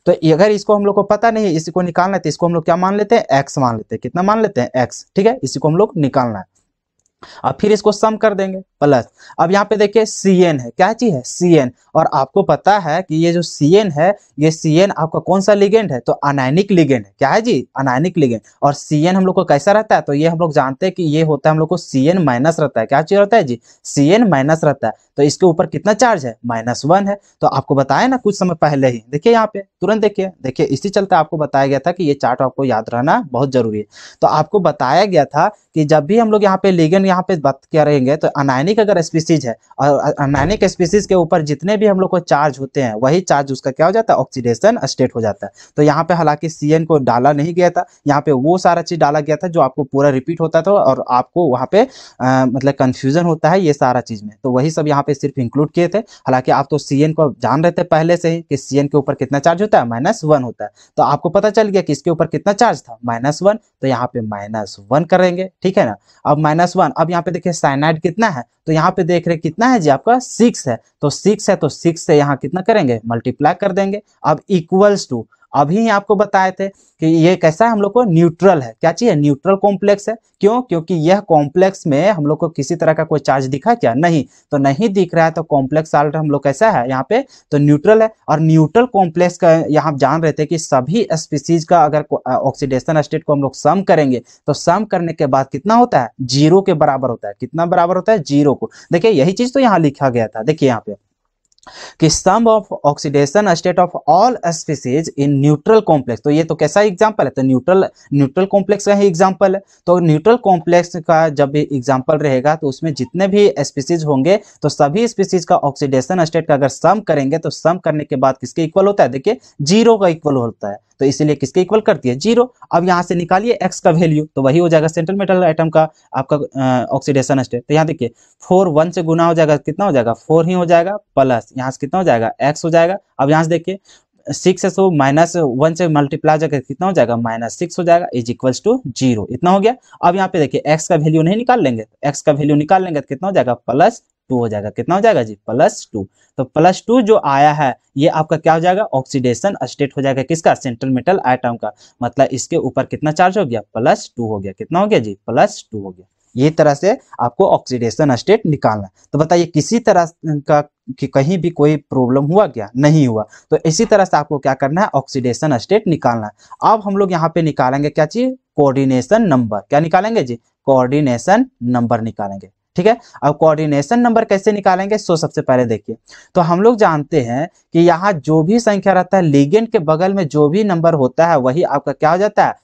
[SPEAKER 1] तो अगर इसको हम लोग को पता नहीं है इसी को निकालना है तो इसको हम लोग क्या मान लेते हैं एक्स मान लेते हैं कितना मान लेते हैं एक्स ठीक है इसी को हम लोग निकालना है अब फिर इसको सम कर देंगे प्लस अब यहाँ पे देखिए सी एन है क्या चीज है सी एन और आपको पता है कि ये जो सी एन है ये सी एन आपका कौन सा लिगेंड है तो अनायनिक लिगेंड है क्या है जी अनायनिक लिगेंड और सी एन हम लोग को कैसा रहता है तो ये हम लोग जानते हैं कि ये होता है हम लोग को सी एन माइनस रहता है क्या चीज रहता है जी सी एन माइनस रहता है तो इसके ऊपर कितना चार्ज है माइनस वन है तो आपको बताया ना कुछ समय पहले ही देखिये यहाँ पे तुरंत देखिए देखिये इसी चलते आपको बताया गया था कि ये चार्ट आपको याद रहना बहुत जरूरी है तो आपको बताया गया था कि जब भी हम लोग यहाँ पे लिगेंड यहाँ पे बात करेंगे तो अनायनिक अगर स्पीसीज है और अनायनिक स्पीसीज के ऊपर जितने भी हम लोग को चार्ज होते हैं वही चार्ज उसका क्या हो जाता है ऑक्सीडेशन स्टेट हो जाता है तो यहाँ पे हालांकि सी को डाला नहीं गया था यहाँ पे वो सारा चीज डाला गया था जो आपको पूरा रिपीट होता था और आपको वहाँ पे आ, मतलब कन्फ्यूजन होता है ये सारा चीज में तो वही सब यहाँ पे सिर्फ इंक्लूड किए थे हालांकि आप तो सी को जान रहे थे पहले से ही कि सी के ऊपर कितना चार्ज होता है माइनस होता है तो आपको पता चल गया कि इसके ऊपर कितना चार्ज था माइनस तो यहाँ पे माइनस करेंगे ठीक है ना अब माइनस वन अब यहाँ पे देखिए साइनाइड कितना है तो यहाँ पे देख रहे कितना है जी आपका सिक्स है तो सिक्स है तो सिक्स से यहाँ कितना करेंगे मल्टीप्लाई कर देंगे अब इक्वल्स टू अभी ही आपको बताए थे कि ये कैसा है हम लोग को न्यूट्रल है क्या चाहिए न्यूट्रल कॉम्प्लेक्स है क्यों क्योंकि यह कॉम्प्लेक्स में हम लोग को किसी तरह का कोई चार्ज दिखा क्या नहीं तो नहीं दिख रहा है तो कॉम्प्लेक्स साल्ट हम लोग कैसा है यहाँ पे तो न्यूट्रल है और न्यूट्रल कॉम्प्लेक्स का यहाँ जान रहे थे कि सभी स्पीसीज का अगर ऑक्सीडेशन स्टेट को हम लोग सम करेंगे तो सम करने के बाद कितना होता है जीरो के बराबर होता है कितना बराबर होता है जीरो को देखिये यही चीज तो यहाँ लिखा गया था देखिए यहाँ पे कि sum of oxidation state of all species in neutral complex तो ये तो कैसा एग्जाम्पल है तो न्यूट्रल न्यूट्रल कॉम्प्लेक्स का ही एग्जाम्पल है तो न्यूट्रल कॉम्प्लेक्स का जब भी एग्जाम्पल रहेगा तो उसमें जितने भी स्पीसीज होंगे तो सभी स्पीसीज का ऑक्सीडेशन स्टेट का अगर सम करेंगे तो सम करने के बाद किसके इक्वल होता है देखिए जीरो का इक्वल होता है तो इसीलिए किसके इक्वल करती है जीरो अब यहाँ से निकालिए एक्स का वैल्यू तो वही हो जाएगा सेंट्रल मेटल आइटम का आपका ऑक्सीडेशन स्टेट तो यहाँ देखिए फोर वन से गुना हो जाएगा कितना हो जाएगा फोर ही हो जाएगा प्लस यहाँ से कितना हो जाएगा एक्स हो जाएगा अब यहाँ से देखिए सिक्स है सो माइनस वन से मल्टीप्लाई जाकर जाएगा कितना हो जाएगा माइनस सिक्स हो जाएगा इज इक्वल्स टू जीरो इतना हो गया अब यहाँ पे देखिए एक्स का वैल्यू नहीं निकाल लेंगे एक्स तो का वैल्यू निकाल लेंगे तो कितना हो जाएगा प्लस टू हो जाएगा कितना हो जाएगा जी प्लस टू तो प्लस टू जो आया है ये आपका क्या हो जाएगा ऑक्सीडेशन स्टेट हो जाएगा किसका सेंट्रल मेटल आइटम का मतलब इसके ऊपर कितना चार्ज हो गया प्लस टू हो गया कितना हो गया जी प्लस टू हो गया ये तरह से आपको ऑक्सीडेशन स्टेट निकालना तो बताइए किसी तरह का कि कहीं भी कोई प्रॉब्लम हुआ क्या नहीं हुआ तो इसी तरह से आपको क्या करना है ऑक्सीडेशन स्टेट निकालना है अब हम लोग यहाँ पे निकालेंगे क्या चीज कोऑर्डिनेशन नंबर क्या निकालेंगे जी कोऑर्डिनेशन नंबर निकालेंगे ठीक है अब कोऑर्डिनेशन नंबर कैसे निकालेंगे सो सबसे पहले देखिए तो हम लोग जानते हैं कि यहाँ जो भी संख्या रहता है लिगेंड के बगल में जो भी नंबर होता है वही आपका क्या हो जाता है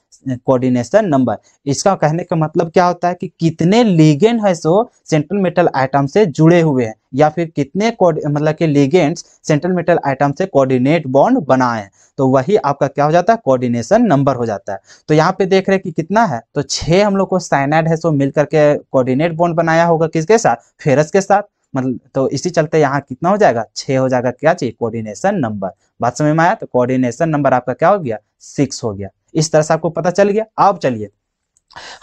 [SPEAKER 1] कोऑर्डिनेशन नंबर इसका कहने का मतलब क्या होता है कि कितने लीगेंड है सो सेंट्रल मेटल आइटम से जुड़े हुए हैं या फिर कितने मतलब कि लीगेंड्स सेंट्रल मेटल आइटम से कोऑर्डिनेट बॉन्ड बनाए हैं तो वही आपका क्या हो जाता है कोऑर्डिनेशन नंबर हो जाता है तो यहाँ पे देख रहे हैं कि कितना है तो छः हम लोग को साइनाइड है सो मिल करके कोऑर्डिनेट बॉन्ड बनाया होगा किसके साथ फेरस के साथ मतलब तो इसी चलते यहाँ कितना हो जाएगा छः हो जाएगा क्या चाहिए कोऑर्डिनेशन नंबर बात समझ में आया तो कोऑर्डिनेशन नंबर आपका क्या हो गया सिक्स हो गया इस तरह से आपको पता चल गया आप चलिए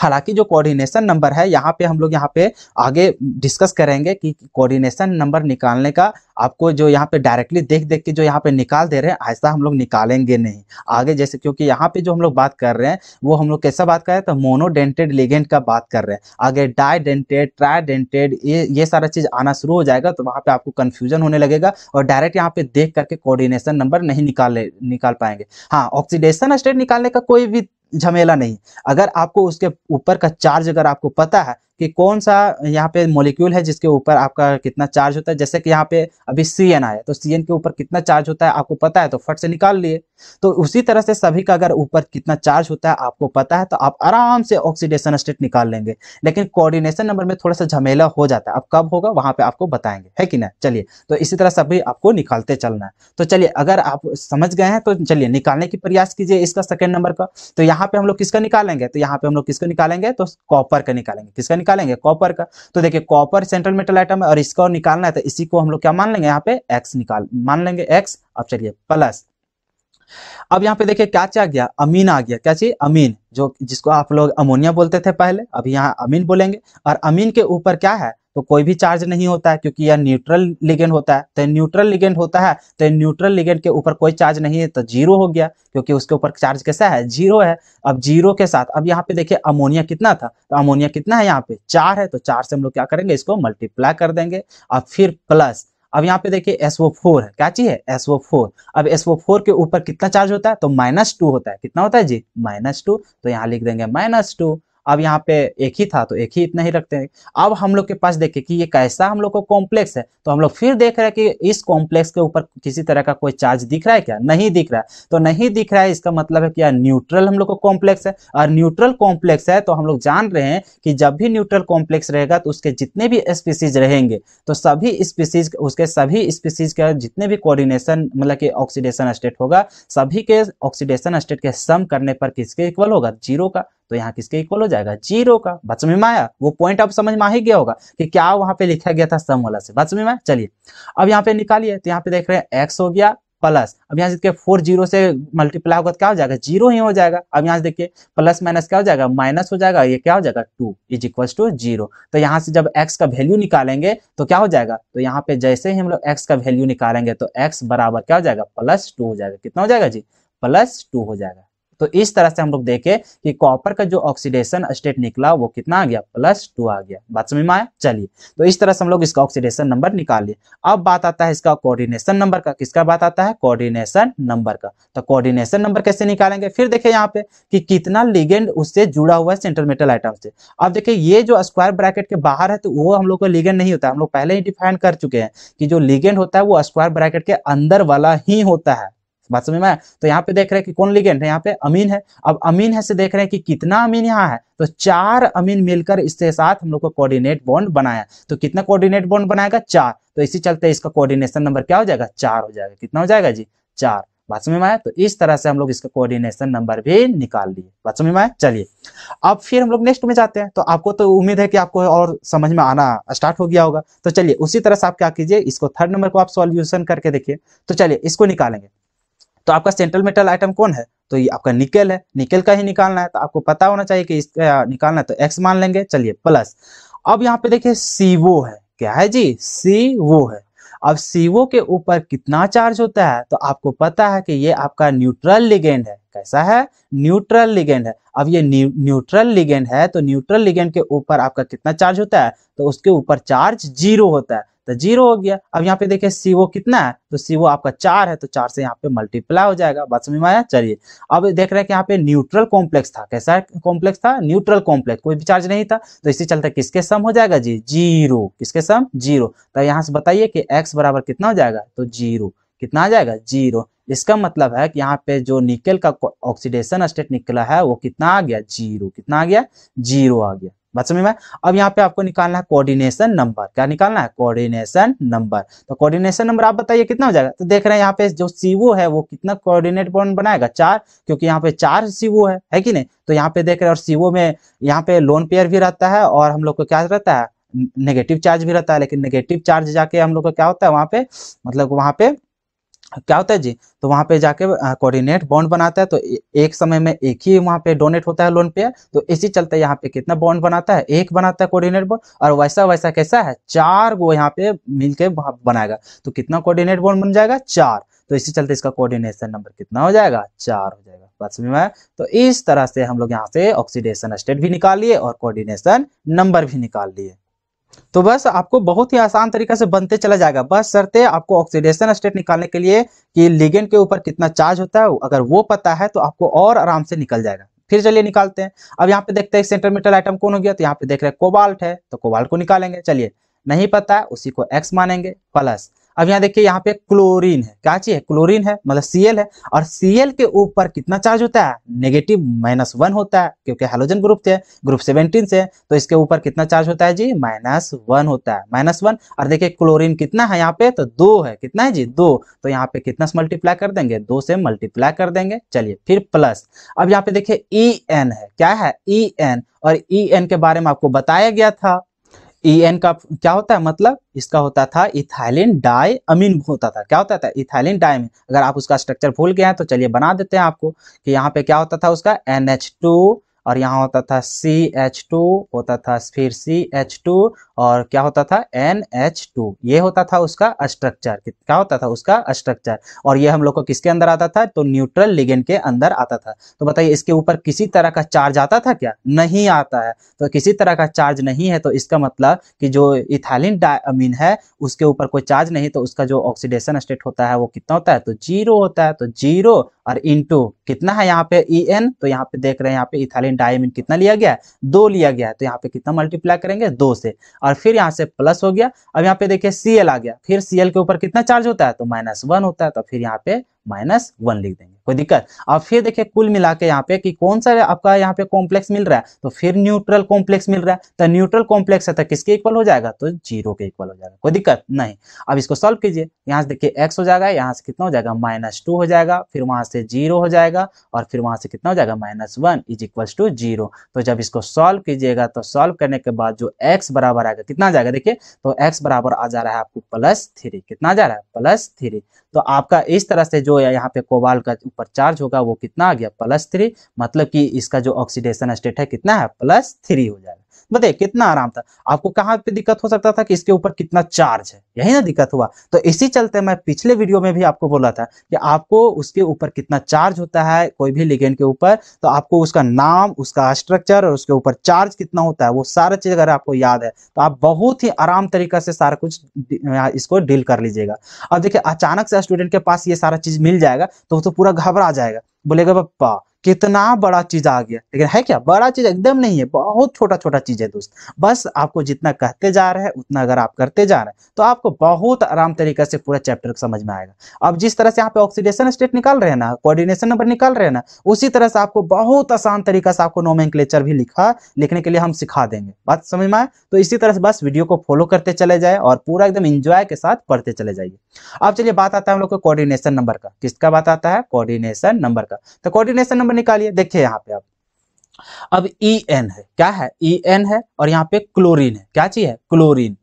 [SPEAKER 1] हालांकि जो कोऑर्डिनेशन नंबर है यहाँ पे हम लोग यहाँ पे आगे डिस्कस करेंगे कि कोऑर्डिनेशन नंबर निकालने का आपको जो यहाँ पे डायरेक्टली देख देख के जो यहाँ पे निकाल दे रहे हैं ऐसा हम लोग निकालेंगे नहीं आगे जैसे क्योंकि यहाँ पे जो हम लोग बात कर रहे हैं वो हम लोग कैसा बात कर रहे हैं तो मोनोडेंटेड लिगेंट का बात कर रहे हैं आगे डाईडेंटेड ट्राइडेंटेड ये ये सारा चीज़ आना शुरू हो जाएगा तो वहाँ पर आपको कन्फ्यूजन होने लगेगा और डायरेक्ट यहाँ पर देख करके कोऑर्डिनेशन नंबर नहीं निकाले निकाल पाएंगे हाँ ऑक्सीडेशन स्टेट निकालने का कोई भी झमेला नहीं अगर आपको उसके ऊपर का चार्ज अगर आपको पता है कि कौन सा यहाँ पे मोलिक्यूल है जिसके ऊपर आपका कितना चार्ज होता है जैसे कि यहाँ पे अभी सी एन आया तो सी एन के ऊपर कितना चार्ज होता है आपको पता है तो फट से निकाल लिए तो उसी तरह से सभी का अगर ऊपर कितना चार्ज होता है आपको पता है तो आप आराम से ऑक्सीडेशन स्टेट निकाल लेंगे लेकिन कोऑर्डिनेशन नंबर में थोड़ा सा झमेला हो जाता है अब कब होगा वहां पर आपको बताएंगे है कि ना चलिए तो इसी तरह सभी आपको निकालते चलना है तो चलिए अगर आप समझ गए हैं तो चलिए निकालने की प्रयास कीजिए इसका सेकेंड नंबर का तो यहाँ यहाँ पे हम लोग किसका निकालेंगे तो यहाँ पे हम लोग किसको निकालेंगे तो कॉपर का निकालेंगे किसका निकालेंगे कॉपर का तो देखिए कॉपर सेंट्रल मेटल आइटम है और इसका निकालना है तो इसी को हम लोग क्या मान लेंगे यहाँ पे एक्स निकाल मान लेंगे एक्स अब चलिए प्लस अब यहाँ पे देखिए क्या चाह गया अमीन आ गया क्या चाहिए अमीन जो जिसको आप लोग अमोनिया बोलते थे पहले अभी यहाँ अमीन बोलेंगे और अमीन के ऊपर क्या है तो कोई भी चार्ज नहीं होता है क्योंकि यह न्यूट्रल लिगेंड होता है तो न्यूट्रल लिगेंड होता है तो न्यूट्रल लिगेंड के ऊपर कोई चार्ज नहीं है तो जीरो हो गया क्योंकि उसके ऊपर चार्ज कैसा है जीरो है अब जीरो के साथ अब यहाँ पे देखिए अमोनिया कितना था तो अमोनिया कितना है यहाँ पे चार है तो चार से हम लोग क्या करेंगे इसको मल्टीप्लाई कर देंगे और फिर प्लस अब यहाँ पे देखिए फोर है क्या चीज है फोर अब फोर के ऊपर कितना चार्ज होता है तो माइनस टू होता है कितना होता है जी माइनस टू तो यहाँ लिख देंगे माइनस टू अब यहाँ पे एक ही था तो एक ही इतना ही रखते हैं अब हम लोग के पास देखे कि ये कैसा हम लोग को कॉम्प्लेक्स है तो हम लोग फिर देख रहे हैं कि इस कॉम्प्लेक्स के ऊपर किसी तरह का कोई चार्ज दिख रहा है क्या नहीं दिख रहा है तो नहीं दिख रहा है इसका मतलब है कि यार न्यूट्रल हम लोग को कॉम्प्लेक्स है और न्यूट्रल कॉम्प्लेक्स है तो हम लोग जान रहे हैं कि जब भी न्यूट्रल कॉम्प्लेक्स रहेगा तो उसके जितने भी स्पीसीज रहेंगे तो सभी स्पीसीज उसके सभी स्पीसीज का जितने भी कोऑर्डिनेशन मतलब कि ऑक्सीडेशन स्टेट होगा सभी के ऑक्सीडेशन स्टेट के सम करने पर किसके इक्वल होगा जीरो का तो यहाँ किसके इक्वल हो जाएगा जीरो का बात माया में वो पॉइंट आप समझ में आ ही गया होगा कि क्या वहां पे लिखा गया था सम वाला से बात समझ में चलिए अब यहाँ पे निकालिए तो यहाँ पे देख रहे हैं एक्स हो गया प्लस अब यहाँ से फोर जीरो से मल्टीप्लाई होगा तो क्या हो जाएगा जीरो ही हो जाएगा अब यहाँ से देखिए प्लस माइनस क्या हो जाएगा माइनस हो जाएगा ये क्या हो जाएगा two is equal to zero तो यहाँ से जब एक्स का वैल्यू निकालेंगे तो क्या हो जाएगा तो यहाँ पे जैसे ही हम लोग एक्स का वैल्यू निकालेंगे तो एक्स बराबर क्या हो जाएगा प्लस टू हो जाएगा कितना हो जाएगा जी प्लस टू हो जाएगा तो इस तरह से हम लोग देखे कि कॉपर का जो ऑक्सीडेशन स्टेट निकला वो कितना आ गया प्लस टू आ गया बात समझ में आया चलिए तो इस तरह से हम लोग इसका ऑक्सीडेशन नंबर निकालिए अब बात आता है इसका कोऑर्डिनेशन नंबर का किसका बात आता है कोऑर्डिनेशन नंबर का तो कोऑर्डिनेशन नंबर कैसे निकालेंगे फिर देखे यहाँ पे कि कितना लिगेंड उससे जुड़ा हुआ है सेंट्रल मेटल आइटम से अब देखिए ये जो स्क्वायर ब्रैकेट के बाहर है तो वो हम लोग को लिगेंड नहीं होता हम लोग पहले ही डिफाइन कर चुके हैं कि जो लिगेंड होता है वो स्क्वायर ब्रैकेट के अंदर वाला ही होता है बात समझ में आया तो यहाँ पे देख रहे हैं कि कौन लिगेंड है यहाँ पे अमीन है अब अमीन है से देख रहे हैं कि कितना अमीन यहाँ है तो चार अमीन मिलकर इसके साथ हम लोग को कोऑर्डिनेट बॉन्ड बनाया तो कितना कोऑर्डिनेट बॉन्ड बनाएगा चार तो इसी चलते इसका कोऑर्डिनेशन नंबर क्या हो जाएगा चार हो जाएगा कितना हो जाएगा जी चार बात समझ में आया तो इस तरह से हम लोग इसका कोऑर्डिनेशन नंबर भी निकाल लिए बात समझ में आया चलिए अब फिर हम लोग नेक्स्ट में जाते हैं तो आपको तो उम्मीद है कि आपको और समझ में आना स्टार्ट हो गया होगा तो चलिए उसी तरह से आप क्या कीजिए इसको थर्ड नंबर को आप सॉल्यूशन करके देखिए तो चलिए इसको निकालेंगे तो आपका सेंट्रल मेटल आइटम कौन है तो ये आपका निकल है निकल का ही निकालना है तो आपको पता होना चाहिए कि इसका निकालना है तो एक्स मान लेंगे चलिए प्लस अब यहाँ पे देखिए सीवो है क्या है जी वो है अब सीवो के ऊपर कितना चार्ज होता है तो आपको पता है कि ये आपका न्यूट्रल लिगेंड है कैसा है न्यूट्रल लिगेंड है अब ये न्यूट्रल लिगेंड है तो न्यूट्रल लिगेंड के ऊपर आपका कितना चार्ज होता है तो उसके ऊपर चार्ज जीरो होता है तो जीरो हो गया अब यहाँ पे देखिए सी कितना है तो सी आपका चार है तो चार से यहाँ पे मल्टीप्लाई हो जाएगा बात समझ में आया चलिए अब देख रहे हैं कि यहाँ पे न्यूट्रल कॉम्प्लेक्स था कैसा कॉम्प्लेक्स था न्यूट्रल कॉम्प्लेक्स कोई भी चार्ज नहीं था तो इसी चलते किसके सम हो जाएगा जी जीरो किसके सम जीरो तो यहाँ से बताइए कि एक्स बराबर कितना हो जाएगा तो जीरो कितना आ जाएगा जीरो इसका मतलब है कि यहाँ पे जो निकल का ऑक्सीडेशन स्टेट निकला है वो कितना आ गया जीरो कितना आ गया जीरो आ गया बात समझ में अब यहाँ पे आपको निकालना है कोऑर्डिनेशन नंबर क्या निकालना है कोऑर्डिनेशन नंबर तो कोऑर्डिनेशन नंबर आप बताइए कितना हो जाएगा तो देख रहे हैं यहाँ पे जो सीवो है वो कितना कोऑर्डिनेट बॉन्ड बनाएगा चार क्योंकि यहाँ पे चार सीवो है है कि नहीं तो यहाँ पे देख रहे हैं और सीवो में यहाँ पे लोन पेयर भी रहता है और हम लोग को क्या रहता है नेगेटिव चार्ज भी रहता है लेकिन नेगेटिव चार्ज जाके हम लोग का क्या होता है वहाँ पे मतलब वहाँ पे क्या होता है जी तो वहां पे जाके कोऑर्डिनेट बॉन्ड बनाता है तो एक समय में एक ही वहाँ पे डोनेट होता है लोन पे तो इसी चलते यहाँ पे कितना बॉन्ड बनाता है एक बनाता है कोऑर्डिनेट बॉन्ड और वैसा वैसा कैसा है चार वो यहाँ पे मिलके बनाएगा तो कितना कोऑर्डिनेट बॉन्ड बन जाएगा चार तो इसी चलते इसका कोऑर्डिनेशन नंबर कितना हो जाएगा चार हो जाएगा बात समझ में तो इस तरह से हम लोग यहाँ से ऑक्सीडेशन स्टेट भी निकाल लिए और कोऑर्डिनेशन नंबर भी निकाल लिए तो बस आपको बहुत ही आसान तरीके से बनते चला जाएगा बस सरते आपको ऑक्सीडेशन स्टेट निकालने के लिए कि लिगेंड के ऊपर कितना चार्ज होता है अगर वो पता है तो आपको और आराम से निकल जाएगा फिर चलिए निकालते हैं अब यहाँ पे देखते हैं सेंटर मेटल आइटम कौन हो गया तो यहाँ पे देख रहे हैं कोबाल्ट है तो कोबाल्ट को निकालेंगे चलिए नहीं पता है उसी को एक्स मानेंगे प्लस अब यहाँ देखिए यहाँ पे क्लोरीन है क्या चाहिए क्लोरीन है मतलब सीएल है और सीएल के ऊपर कितना चार्ज होता है नेगेटिव माइनस वन होता है क्योंकि हेलोजन ग्रुप थे ग्रुप सेवेंटीन से तो इसके ऊपर कितना चार्ज होता है जी माइनस वन होता है माइनस वन और देखिए क्लोरीन कितना है यहाँ पे तो दो है कितना है जी दो तो यहाँ पे कितना से मल्टीप्लाई कर देंगे दो से मल्टीप्लाई कर देंगे चलिए फिर प्लस अब यहाँ पे देखिये ई e एन है क्या है ई e एन और ई e एन के बारे में आपको बताया गया था ई e एन का क्या होता है मतलब इसका होता था इथाइलिन डाई अमीन होता था क्या होता था इथाइलिन डाई अगर आप उसका स्ट्रक्चर भूल गए हैं तो चलिए बना देते हैं आपको कि यहाँ पे क्या होता था उसका एन एच टू और यहाँ होता था सी एच टू होता था फिर सी एच टू और क्या होता था एन एच टू ये होता था उसका स्ट्रक्चर क्या होता था उसका स्ट्रक्चर और ये हम लोग को किसके अंदर आता था तो न्यूट्रल लिगेंड के अंदर आता था तो बताइए इसके ऊपर किसी तरह का चार्ज आता था क्या नहीं आता है तो किसी तरह का चार्ज नहीं है तो इसका मतलब कि जो इथालिन डाइमीन है उसके ऊपर कोई चार्ज नहीं तो उसका जो ऑक्सीडेशन स्टेट होता है वो कितना होता है तो जीरो होता है तो जीरो और इनटू कितना है यहाँ पे ई एन तो यहाँ पे देख रहे हैं यहाँ पे इथालिन डायमिन कितना लिया गया है दो लिया गया है तो यहाँ पे कितना मल्टीप्लाई करेंगे दो से और फिर यहाँ से प्लस हो गया अब यहाँ पे देखिए सी एल आ गया फिर सी एल के ऊपर कितना चार्ज होता है तो माइनस वन होता है तो फिर यहाँ पे माइनस वन लिख देंगे कोई दिक्कत अब फिर देखिए कुल मिला के यहाँ पे कि कौन सा आपका यहाँ पे कॉम्प्लेक्स मिल रहा है तो फिर न्यूट्रल कॉम्प्लेक्स मिल रहा है तो न्यूट्रल कॉम्प्लेक्स है तो किसके इक्वल हो जाएगा तो जीरो के इक्वल हो जाएगा कोई दिक्कत नहीं अब इसको सॉल्व कीजिए यहाँ से देखिए एक्स हो जाएगा यहाँ से कितना हो जाएगा माइनस टू हो जाएगा फिर वहां से जीरो हो जाएगा और फिर वहां से कितना हो जाएगा minus one is equal to zero तो जब इसको सॉल्व कीजिएगा तो सॉल्व करने के बाद जो एक्स बराबर आएगा कितना आ जाएगा देखिए तो एक्स बराबर आ जा रहा है आपको प्लस थ्री कितना जा रहा है प्लस थ्री तो आपका इस तरह से जो जो यहाँ पे कोबाल का ऊपर चार्ज होगा वो कितना आ गया प्लस थ्री मतलब कि इसका जो ऑक्सीडेशन स्टेट है कितना है प्लस थ्री हो जाएगा बताइए कितना आराम था आपको कहाँ पे दिक्कत हो सकता था कि इसके ऊपर कितना चार्ज है यही ना दिक्कत हुआ तो इसी चलते मैं पिछले वीडियो में भी आपको बोला था कि आपको उसके ऊपर कितना चार्ज होता है कोई भी लिगेंड के ऊपर तो आपको उसका नाम उसका स्ट्रक्चर और उसके ऊपर चार्ज कितना होता है वो सारा चीज अगर आपको याद है तो आप बहुत ही आराम तरीका से सारा कुछ इसको डील कर लीजिएगा अब देखिये अचानक से स्टूडेंट के पास ये सारा चीज मिल जाएगा तो वो तो पूरा घबरा जाएगा बोलेगा पप्पा कितना बड़ा चीज आ गया लेकिन है क्या बड़ा चीज एकदम नहीं है बहुत छोटा छोटा चीज है दोस्त बस आपको जितना कहते जा रहे हैं उतना अगर आप करते जा रहे हैं तो आपको बहुत आराम तरीके से पूरा चैप्टर समझ में आएगा अब जिस तरह से यहाँ पे ऑक्सीडेशन स्टेट निकाल रहे हैं ना कोऑर्डिनेशन नंबर निकाल रहे हैं ना उसी तरह से आपको बहुत आसान तरीका से आपको नोमेन भी लिखा लिखने के लिए हम सिखा देंगे बात समझ में आए तो इसी तरह से बस वीडियो को फॉलो करते चले जाए और पूरा एकदम इंजॉय के साथ पढ़ते चले जाइए अब चलिए बात आता है हम लोग को कोऑर्डिनेशन नंबर का किसका बात आता है कोऑर्डिनेशन नंबर का तो कोऑर्डिनेशन नंबर फॉर्म निकालिए देखिए यहाँ पे आप अब ई e एन है क्या है ई e एन है और यहाँ पे क्लोरीन है क्या चीज है क्लोरीन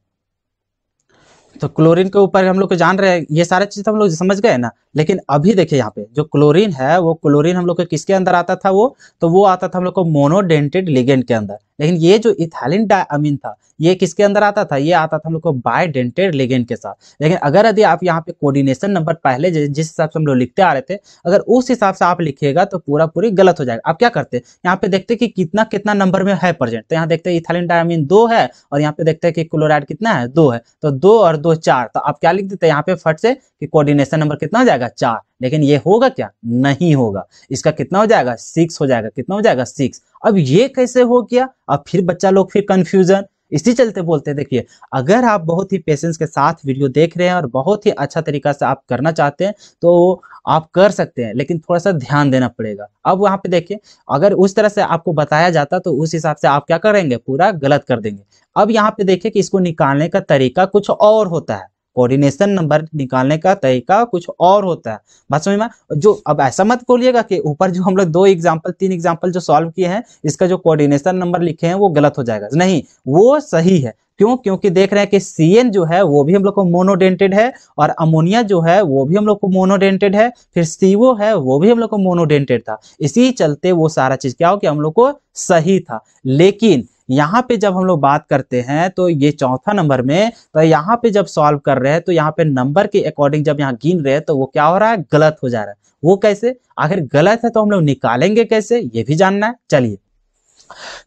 [SPEAKER 1] तो क्लोरीन के ऊपर हम लोग को जान रहे हैं ये सारा चीज तो हम लोग समझ गए ना लेकिन अभी देखिए यहाँ पे जो क्लोरीन है वो क्लोरीन हम लोग को किसके अंदर आता था वो तो वो आता था हम लोग को मोनोडेंटेड लिगेंड के अंदर लेकिन ये जो इथालिन डायमिन था ये किसके अंदर आता था ये आता था हम लोग को बायडेंटेड लिगेंड के साथ लेकिन अगर यदि आप यहाँ पे कोऑर्डिनेशन नंबर पहले जिस हिसाब से हम लोग लिखते आ रहे थे अगर उस हिसाब से आप लिखिएगा तो पूरा पूरी गलत हो जाएगा आप क्या करते हैं यहाँ पे देखते कि कितना कितना नंबर में है प्रेजेंट तो यहाँ देखते हैं डायमिन दो है और यहाँ पे देखते हैं कि क्लोराइड कितना है दो है तो दो और दो चार तो आप क्या लिख देते हैं यहाँ पे फट से कि कोऑर्डिनेशन नंबर कितना हो जाएगा चार लेकिन ये होगा क्या नहीं होगा इसका कितना हो जाएगा सिक्स हो जाएगा कितना हो जाएगा सिक्स अब ये कैसे हो गया अब फिर बच्चा लोग फिर कंफ्यूजन इसी चलते बोलते हैं देखिए अगर आप बहुत ही पेशेंस के साथ वीडियो देख रहे हैं और बहुत ही अच्छा तरीका से आप करना चाहते हैं तो आप कर सकते हैं लेकिन थोड़ा सा ध्यान देना पड़ेगा अब वहाँ पे देखिए अगर उस तरह से आपको बताया जाता तो उस हिसाब से आप क्या करेंगे पूरा गलत कर देंगे अब यहाँ पे देखिए कि इसको निकालने का तरीका कुछ और होता है कोऑर्डिनेशन नंबर निकालने का तरीका कुछ और होता है बात समझ में जो अब ऐसा मत बोलिएगा कि ऊपर जो हम लोग दो एग्जांपल तीन एग्जांपल जो सॉल्व किए हैं इसका जो कोऑर्डिनेशन नंबर लिखे हैं वो गलत हो जाएगा नहीं वो सही है क्यों क्योंकि देख रहे हैं कि सी जो है वो भी हम लोग को मोनोडेंटेड है और अमोनिया जो है वो भी हम लोग को मोनोडेंटेड है फिर सीओ है वो भी हम लोग को मोनोडेंटेड था इसी चलते वो सारा चीज क्या हो कि हम लोग को सही था लेकिन यहाँ पे जब हम लोग बात करते हैं तो ये चौथा नंबर में तो यहाँ पे जब सॉल्व कर रहे हैं तो यहाँ पे नंबर के अकॉर्डिंग जब यहाँ गिन रहे हैं तो वो क्या हो रहा है गलत हो जा रहा है वो कैसे आखिर गलत है तो हम लोग निकालेंगे कैसे ये भी जानना है चलिए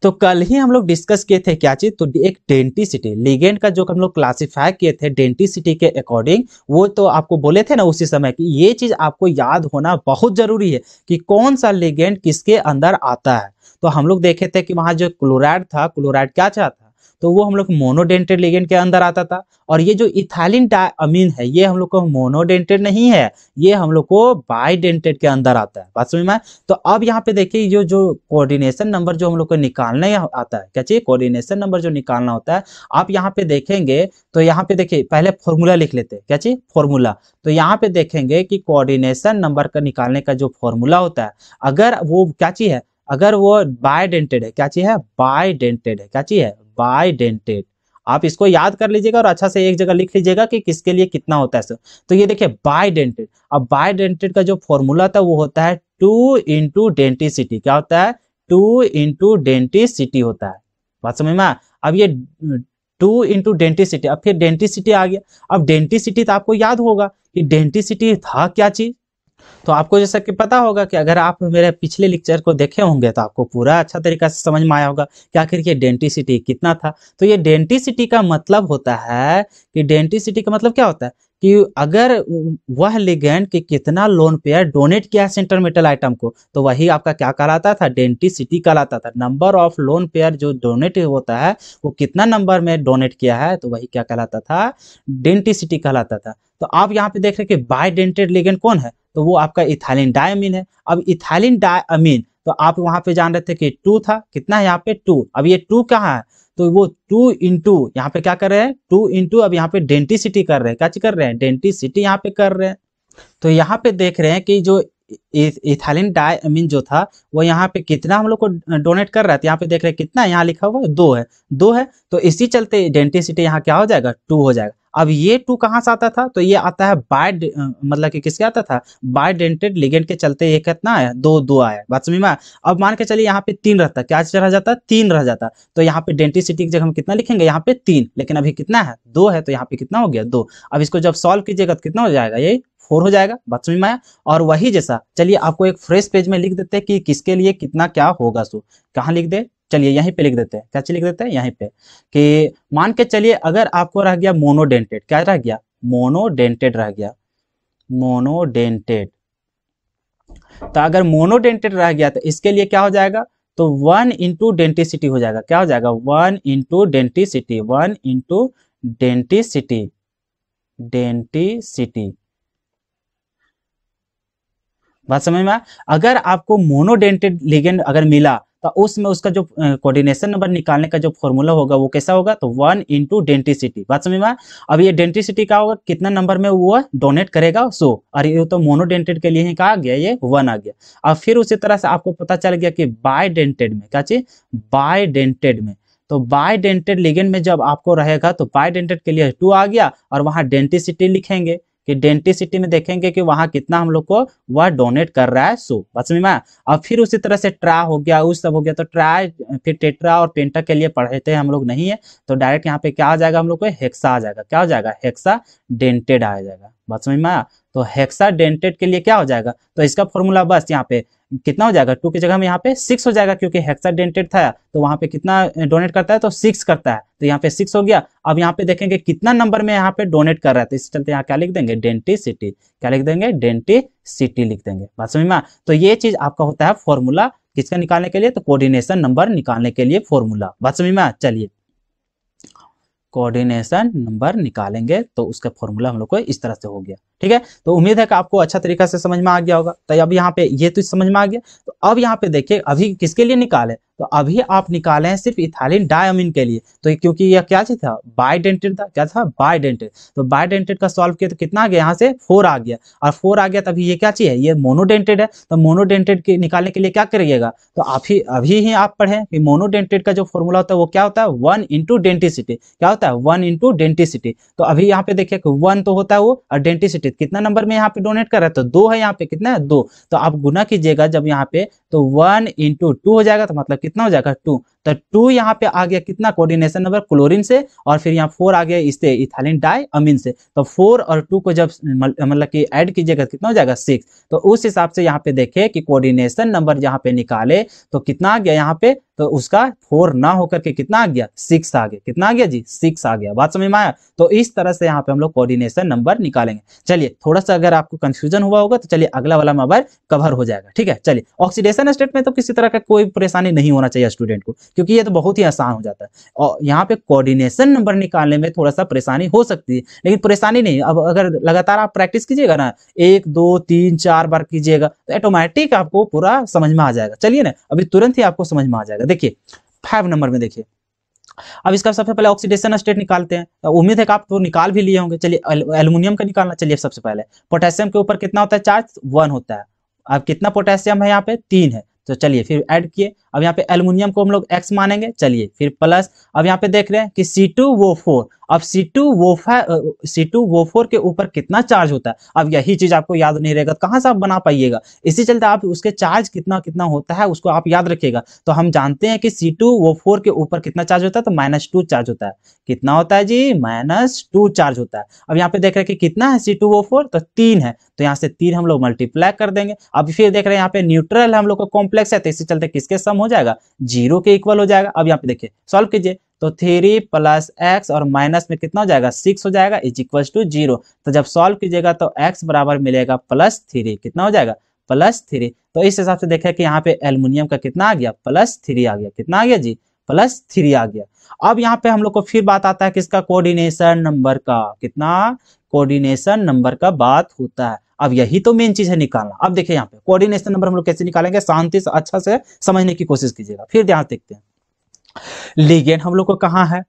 [SPEAKER 1] तो कल ही हम लोग डिस्कस किए थे क्या चीज तो एक डेंटिसिटी लिगेंड का जो हम लोग क्लासिफाई किए थे डेंटिसिटी के अकॉर्डिंग वो तो आपको बोले थे ना उसी समय कि ये चीज आपको याद होना बहुत जरूरी है कि कौन सा लिगेंड किसके अंदर आता है तो हम लोग देखे थे कि वहां जो क्लोराइड था क्लोराइड क्या चाहता तो वो हम लोग मोनोडेंटेड लिगेंड के अंदर आता था और ये जो इथाइलिन अमीन है ये हम लोग को मोनोडेंटेड नहीं है ये हम लोग को बाईडेंटेड के अंदर आता है बात समझ में तो अब यहाँ पे देखिए जो जो कोऑर्डिनेशन नंबर जो हम लोग को निकालना आता है क्या चाहिए कोऑर्डिनेशन नंबर जो निकालना होता है आप यहाँ पे देखेंगे तो यहाँ पे देखिए पहले फॉर्मूला लिख लेते हैं क्या चाहिए फॉर्मूला तो यहाँ पे देखेंगे कि कोऑर्डिनेशन नंबर का निकालने का जो फॉर्मूला होता है अगर वो क्या चीज है अगर वो बायडेंटेड है क्या चीज है बायडेंटेड है क्या चीज है बायडेंटेड आप इसको याद कर लीजिएगा और अच्छा से एक जगह लिख लीजिएगा कि किसके लिए कितना होता है सर तो ये देखिए बायडेंटेड अब बायडेंटेड का जो फॉर्मूला था वो होता है टू इंटू डेंटिसिटी क्या होता है टू इंटू डेंटिसिटी होता है बात समझ में अब ये टू इंटू डेंटिसिटी अब फिर डेंटिसिटी आ गया अब डेंटिसिटी तो आपको याद होगा कि डेंटिसिटी था क्या चीज तो आपको जैसा कि पता होगा कि अगर आप मेरे पिछले लेक्चर को देखे होंगे तो आपको पूरा अच्छा तरीका से समझ में आया होगा कि आखिर ये डेंटिसिटी कितना था तो ये डेंटिसिटी का मतलब होता है कि डेंटिसिटी का मतलब क्या होता है कि अगर वह लिगेंड के कितना लोन पेयर डोनेट किया है सेंटर मेटल आइटम को तो वही आपका क्या कहलाता था डेंटिसिटी कहलाता था नंबर ऑफ लोन पेयर जो डोनेट होता है वो कितना नंबर में डोनेट किया है तो वही क्या कहलाता था डेंटिसिटी कहलाता था तो आप यहाँ पे देख रहे कि बाय डेंटेड लिगेंड कौन है तो वो आपका इथाइलिन डायमिन है अब इथाइलिन डायमिन तो आप वहां पे जान रहे थे कि टू था कितना है यहाँ पे टू अब ये टू कहाँ है तो वो टू इंटू यहाँ पे क्या कर रहे हैं टू इंटू अब यहाँ पे डेंटिसिटी कर रहे हैं क्या कर रहे हैं डेंटिसिटी यहाँ पे कर रहे हैं तो यहाँ पे देख रहे हैं कि जो इथालिन डाई अमीन जो था वो यहाँ पे कितना हम लोग को डोनेट कर रहा था तो यहाँ पे देख रहे कितना यहाँ लिखा हुआ है दो है दो है तो इसी चलते डेंटिसिटी यहाँ क्या हो जाएगा टू हो जाएगा अब ये टू कहाँ से आता था तो ये आता है बाय मतलब कि किसके आता था बाय डेंटेड लिगेंड के चलते ये कितना आया दो दो आया बात समझ में अब मान के चलिए यहाँ पे तीन रहता क्या रह जाता तीन रह जाता तो यहाँ पे डेंटिसिटी की जगह हम कितना लिखेंगे यहाँ पे तीन लेकिन अभी कितना है दो है तो यहाँ पे कितना हो गया दो अब इसको जब सॉल्व कीजिएगा तो कितना हो जाएगा ये फोर हो जाएगा बात समझ में आया और वही जैसा चलिए आपको एक फ्रेश पेज में लिख देते हैं कि किसके लिए कितना क्या होगा सो कहाँ लिख दे चलिए यहीं पे लिख देते हैं क्या चीज लिख देते हैं यहीं पे कि मान के चलिए अगर आपको रह गया मोनोडेंटेड क्या रह गया मोनोडेंटेड रह गया मोनोडेंटेड तो अगर मोनोडेंटेड रह गया तो इसके लिए क्या हो जाएगा तो वन इंटू डेंटिसिटी हो जाएगा क्या हो जाएगा one into denticity one into denticity denticity बात समझ में अगर आपको मोनोडेंटेड लिगेंड अगर मिला तो उसमें उसका जो कोऑर्डिनेशन नंबर निकालने का जो फॉर्मूला होगा वो कैसा होगा तो वन इंटू डेंटिसिटी बात समझ में अब ये डेंटिसिटी का होगा कितना नंबर में वो डोनेट करेगा सो और ये तो मोनोडेंटेड के लिए ही कहा गया ये वन आ गया अब फिर उसी तरह से आपको पता चल गया कि बायडेंटेड में क्या चीज बायडेंटेड में तो बायडेंटेड लिगेंड में जब आपको रहेगा तो बायडेंटेड के लिए टू आ गया और वहां डेंटिसिटी लिखेंगे कि डेंटिसिटी में देखेंगे कि वहां कितना हम लोग को वह डोनेट कर रहा है सो बस में और फिर उसी तरह से ट्रा हो गया उस सब हो गया तो ट्रा फिर टेट्रा और पेंटा के लिए पढ़ते हम लोग नहीं है तो डायरेक्ट यहाँ पे क्या आ जाएगा हम लोग को हेक्सा आ जाएगा क्या हो जाएगा हेक्सा डेंटेड आ जाएगा बस में तो हेक्सा डेंटेड के लिए क्या हो जाएगा तो इसका फॉर्मूला बस यहाँ पे कितना हो जाएगा टू की जगह में यहाँ पे सिक्स हो जाएगा क्योंकि हेक्सा डेंटेड था तो वहां पे कितना डोनेट करता है तो सिक्स करता है तो यहाँ पे सिक्स हो गया अब यहाँ पे देखेंगे कितना नंबर में यहाँ पे डोनेट कर रहा है तो इस चलते यहाँ क्या लिख देंगे डेंटी सिटी क्या लिख देंगे डेंटी सिटी लिख देंगे बात समझ में तो ये चीज आपका होता है फॉर्मूला किसका निकालने के लिए तो कोर्डिनेशन नंबर निकालने के लिए फॉर्मूला बात समझ में चलिए कोऑर्डिनेशन नंबर निकालेंगे तो उसका फॉर्मूला हम लोग को इस तरह से हो गया ठीक है तो उम्मीद है कि आपको अच्छा तरीका से समझ में आ गया होगा तो अब यहाँ पे ये तो समझ में आ गया तो अब यहाँ पे देखिए अभी किसके लिए निकाले तो अभी आप निकाले हैं सिर्फ इथालिन डायमिन के लिए तो क्योंकि यह क्या चीज था बायोडेंटेड था क्या था बायोडेंटेड तो बायोडेंटेड का सॉल्व किया तो कितना आ गया यहाँ से फोर आ गया और फोर आ गया तो अभी ये क्या चीज है ये मोनोडेंटेड है तो मोनोडेंटेड के निकालने के लिए क्या करिएगा तो आप ही अभी ही आप पढ़े कि मोनोडेंटेड का जो फॉर्मूला होता है वो क्या होता है वन इंटू डेंटिसिटी क्या होता है वन इंटू डेंटिसिटी तो अभी यहाँ पे देखिए वन तो होता है वो और डेंटिसिटी कितना नंबर में यहाँ पे डोनेट कर रहा है तो दो है यहाँ पे कितना है दो तो आप गुना कीजिएगा जब यहाँ पे तो वन इंटू टू हो जाएगा तो मतलब कितना हो जाएगा टू तो टू यहाँ पे आ गया कितना कोऑर्डिनेशन नंबर क्लोरीन से और फिर यहाँ फोर आ गया इससे इथालिन डाई अमीन से तो फोर और टू को जब मतलब कि ऐड कीजिएगा कितना हो जाएगा सिक्स तो उस हिसाब से यहाँ पे देखे कि कोऑर्डिनेशन नंबर यहाँ पे निकाले तो कितना आ गया यहाँ पे तो उसका फोर ना होकर के कितना आ गया सिक्स आ गया कितना आ गया जी सिक्स आ गया बात समझ में आया तो इस तरह से यहाँ पे हम लोग कोऑर्डिनेशन नंबर निकालेंगे चलिए थोड़ा सा अगर आपको कंफ्यूजन हुआ होगा तो चलिए अगला वाला मोबाइल कवर हो जाएगा ठीक है चलिए ऑक्सीडेशन स्टेट में तो किसी तरह का कोई परेशानी नहीं होना चाहिए स्टूडेंट को क्योंकि ये तो बहुत ही आसान हो जाता है और यहाँ पे कोऑर्डिनेशन नंबर निकालने में थोड़ा सा परेशानी हो सकती है लेकिन परेशानी नहीं अब अगर लगातार आप प्रैक्टिस कीजिएगा ना एक दो तीन चार बार कीजिएगा तो ऑटोमेटिक आपको पूरा समझ में आ जाएगा चलिए ना अभी तुरंत ही आपको समझ में आ जाएगा देखिए फाइव नंबर में देखिए अब इसका सबसे पहले ऑक्सीडेशन स्टेट निकालते हैं तो उम्मीद है कि आप तो निकाल भी लिए होंगे चलिए एल्युमिनियम का निकालना चलिए सबसे पहले पोटेशियम के ऊपर कितना होता है चार्ज वन होता है अब कितना पोटेशियम है यहाँ पे तीन है तो चलिए फिर ऐड किए अब यहाँ पे एल्यूमिनियम को हम लोग एक्स मानेंगे चलिए फिर प्लस अब यहाँ पे देख रहे हैं कि सी टू वो फोर अब सी टू वो five C two O four के ऊपर कितना चार्ज होता है अब यही चीज आपको याद नहीं रहेगा तो कहाँ से आप बना पाइएगा इसी चलते आप उसके चार्ज कितना कितना होता है उसको आप याद रखिएगा तो हम जानते हैं कि सी टू वो फोर के ऊपर कितना चार्ज होता है तो माइनस टू चार्ज होता है कितना होता है जी माइनस टू चार्ज होता है अब यहाँ पे देख रहे हैं कि कितना है सी टू वो फोर तो तीन है तो यहाँ से तीन हम लोग मल्टीप्लाई कर देंगे अब फिर देख रहे हैं यहाँ पे न्यूट्रल है हम लोग को मल्टीप्लेक्स है तो इसी चलते किसके सम हो जाएगा जीरो के इक्वल हो जाएगा अब यहाँ पे देखिए सॉल्व कीजिए तो थ्री प्लस एक्स और माइनस में कितना हो जाएगा सिक्स हो जाएगा इज इक्वल टू जीरो तो जब सॉल्व कीजिएगा तो एक्स बराबर मिलेगा प्लस थ्री कितना हो जाएगा प्लस थ्री तो इस हिसाब से देखें कि यहाँ पे एल्युमिनियम का कितना आ गया प्लस थ्री आ गया कितना आ गया जी प्लस थ्री आ गया अब यहाँ पे हम लोग को फिर बात आता है किसका कोऑर्डिनेशन नंबर का कितना कोऑर्डिनेशन नंबर का बात होता है अब यही तो मेन चीज है निकालना अब देखिए यहाँ पे कोऑर्डिनेशन नंबर हम लोग कैसे निकालेंगे शांति से अच्छा से समझने की कोशिश कीजिएगा फिर यहाँ देखते हैं लिगेंड हम लोग को कहा है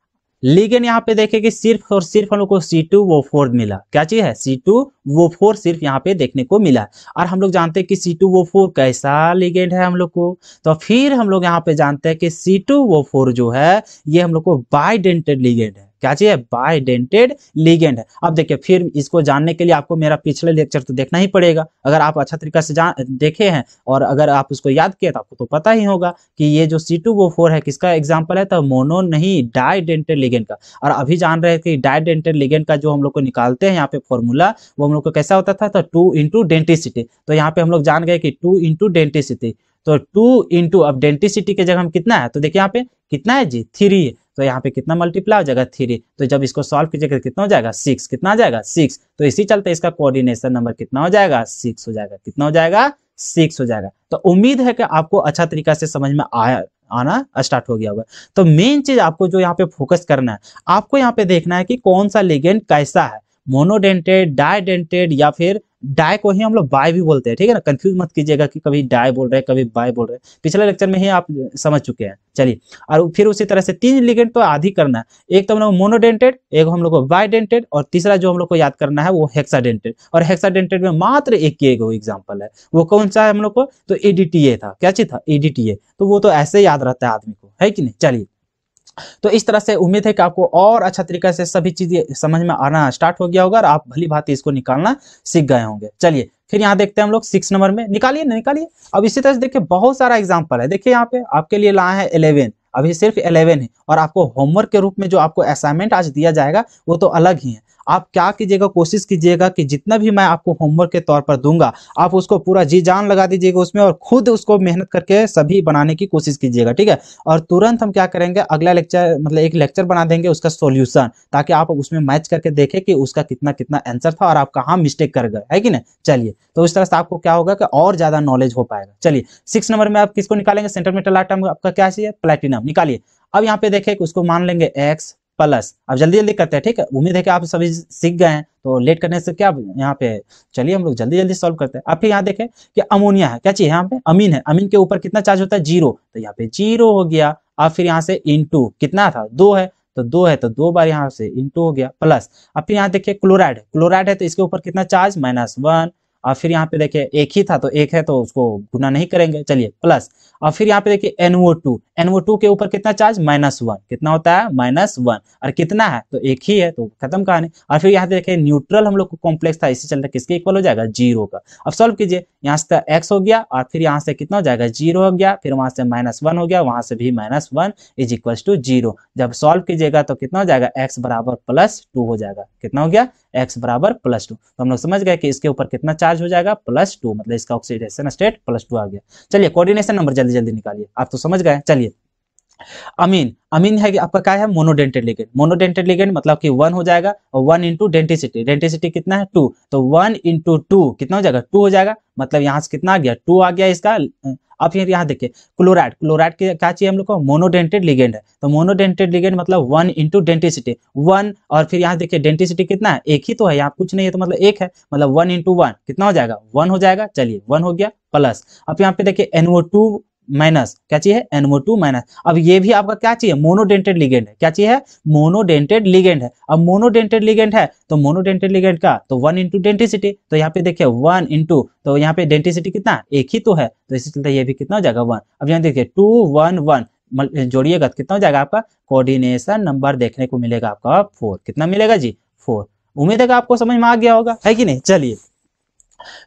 [SPEAKER 1] लिगेंड यहाँ पे देखे कि सिर्फ और सिर्फ हम लोग को सी टू वो फोर मिला क्या चीज है सी टू वो फोर सिर्फ यहाँ पे देखने को मिला और हम लोग जानते हैं कि सी टू वो फोर कैसा लीगेंड है हम लोग को तो फिर हम लोग यहाँ पे जानते हैं कि सी टू वो फोर जो है ये हम लोग को बाइडेंटेड लीगेंड है क्या चाहिए बाइडेंटेड लीगेंड है अब देखिए फिर इसको जानने के लिए आपको मेरा पिछले लेक्चर तो देखना ही पड़ेगा अगर आप अच्छा तरीका से जान देखे हैं और अगर आप उसको याद किए तो आपको तो पता ही होगा कि ये जो सी टू वो फोर है किसका एग्जाम्पल है तो मोनो नहीं डेंटेड लिगेंड का और अभी जान रहे थे कि डेंटेड लिगेंड का जो हम लोग को निकालते हैं यहाँ पे फॉर्मूला वो हम लोग को कैसा होता था तो टू इंटू डेंटिसिटी तो यहाँ पे हम लोग जान गए कि टू इंटू डेंटिसिटी तो टू इंटू अब डेंटिसिटी के जगह हम कितना है तो देखिए यहाँ पे कितना है जी थ्री है तो यहाँ पे कितना मल्टीप्लाई हो जाएगा थ्री तो जब इसको सॉल्व कीजिएगा कितना हो जाएगा सिक्स कितना हो जाएगा सिक्स तो इसी चलते इसका कोऑर्डिनेशन नंबर कितना हो जाएगा सिक्स हो जाएगा कितना हो जाएगा सिक्स हो जाएगा तो उम्मीद है कि आपको अच्छा तरीका से समझ में आया आना स्टार्ट हो गया होगा तो मेन चीज आपको जो यहाँ पे फोकस करना है आपको यहाँ पे देखना है कि कौन सा लिगेंड कैसा है मोनोडेंटेड डायडेंटेड या फिर डाय को ही हम लोग बाय भी बोलते हैं ठीक है ना कंफ्यूज मत कीजिएगा कि कभी डाय बोल रहे हैं कभी बाय बोल रहे हैं पिछले लेक्चर में ही आप समझ चुके हैं चलिए और फिर उसी तरह से तीन लिगेंड तो आधी करना है एक तो हम लोग मोनोडेंटेड एक हम लोग को बायडेंटेड और तीसरा जो हम लोग को याद करना है वो हेक्साडेंटेड और हेक्साडेंटेड में मात्र एक ही एक एग्जाम्पल है वो कौन सा है हम लोग को तो ईडीटीए था क्या चीज था ईडीटीए तो वो तो ऐसे याद रहता है आदमी को है कि नहीं चलिए तो इस तरह से उम्मीद है कि आपको और अच्छा तरीके से सभी चीज़ें समझ में आना स्टार्ट हो गया होगा और आप भली भांति इसको निकालना सीख गए होंगे चलिए फिर यहाँ देखते हैं हम लोग सिक्स नंबर में निकालिए ना निकालिए अब इसी तरह से देखिए बहुत सारा एग्जाम्पल है देखिए यहाँ पे आपके लिए लाए हैं इलेवन अभी सिर्फ इलेवन है और आपको होमवर्क के रूप में जो आपको असाइनमेंट आज दिया जाएगा वो तो अलग ही है आप क्या कीजिएगा कोशिश कीजिएगा कि जितना भी मैं आपको होमवर्क के तौर पर दूंगा आप उसको पूरा जी जान लगा दीजिएगा उसमें और खुद उसको मेहनत करके सभी बनाने की कोशिश कीजिएगा ठीक है और तुरंत हम क्या करेंगे अगला लेक्चर मतलब एक लेक्चर बना देंगे उसका सोल्यूशन ताकि आप उसमें मैच करके देखें कि उसका कितना कितना आंसर था और आप कहाँ मिस्टेक कर गए है कि ना चलिए तो इस तरह से आपको क्या होगा कि और ज्यादा नॉलेज हो पाएगा चलिए सिक्स नंबर में आप किसको निकालेंगे सेंटर मेटल आइटम आपका क्या चाहिए प्लेटिनम निकालिए अब यहाँ पे देखें कि उसको मान लेंगे एक्स प्लस अब जल्दी जल्दी करते हैं ठीक है उम्मीद है कि आप सभी सीख गए हैं तो लेट करने से क्या यहाँ पे चलिए हम लोग जल्दी जल्दी सॉल्व करते हैं आप फिर यहाँ देखें कि अमोनिया है क्या चीज यहाँ पे अमीन है अमीन के ऊपर कितना चार्ज होता है जीरो तो यहाँ पे जीरो हो गया अब फिर यहाँ से इन कितना था दो है तो दो है तो दो बार यहाँ से इन हो गया प्लस अब फिर यहाँ देखिए क्लोराइड क्लोराइड है तो इसके ऊपर कितना चार्ज माइनस वन और फिर यहाँ पे देखिए एक ही था तो एक है तो उसको गुना नहीं करेंगे चलिए प्लस और फिर यहाँ पे देखिए एनओ टू एनओ टू के ऊपर कितना चार्ज माइनस वन कितना होता है माइनस वन और कितना है तो एक ही है तो खत्म कहानी और फिर यहाँ पे देखिए न्यूट्रल हम लोग को कॉम्प्लेक्स था इसी चलते किसके इक्वल हो जाएगा जीरो का अब सॉल्व कीजिए यहाँ से एक्स हो गया और फिर यहाँ से कितना हो जाएगा जीरो हो गया फिर वहां से माइनस वन हो गया वहां से भी minus one is equal to zero जब सॉल्व कीजिएगा तो कितना हो जाएगा एक्स बराबर प्लस टू हो जाएगा कितना हो गया एक्स बराबर प्लस टू तो हम लोग समझ गए कि इसके ऊपर कितना चार्ज हो जाएगा प्लस टू मतलब इसका ऑक्सीडेशन स्टेट प्लस टू आ गया चलिए कोऑर्डिनेशन नंबर जल्दी जल्दी निकालिए आप तो समझ गए चलिए अमीन अमीन है कि आपका क्या है मोनोडेंटेड लिगेंड मोनोडेंटेड लिगेंड मतलब कि वन हो जाएगा और वन इंटू डेंटिसिटी डेंटिसिटी कितना है टू तो वन इंटू टू कितना हो जाएगा टू हो जाएगा मतलब यहाँ से कितना आ गया टू आ गया इसका अब फिर यहाँ देखिए क्लोराइड क्लोराइड के क्या चाहिए हम लोग को मोनोडेंटेड लिगेंड है तो मोनोडेंटेड लिगेंड मतलब वन इंटू डेंटिसिटी वन और फिर यहाँ देखिए डेंटिसिटी कितना है एक ही तो है यहाँ कुछ नहीं है तो मतलब एक है मतलब वन इंटू वन कितना हो जाएगा वन हो जाएगा चलिए वन हो गया प्लस अब यहाँ पे देखिए एनओ टू माइनस क्या चाहिए एनमो टू माइनस अब ये भी आपका क्या चाहिए मोनोडेंटेड लिगेंड है क्या चाहिए मोनोडेंटेड लिगेंड है अब मोनोडेंटेड लिगेंड है तो मोनोडेंटेड लिगेंड का तो वन इंटू डेंटिसिटी तो यहाँ पे देखिए वन इंटू तो यहाँ पे डेंटिसिटी कितना एक ही तो है तो इसी चलते ये भी कितना हो जाएगा वन अब यहाँ देखिए टू वन वन जोड़िएगा तो कितना हो जाएगा आपका कोऑर्डिनेशन नंबर देखने को मिलेगा आपका फोर कितना मिलेगा जी फोर उम्मीद है आपको समझ में आ गया होगा है कि नहीं चलिए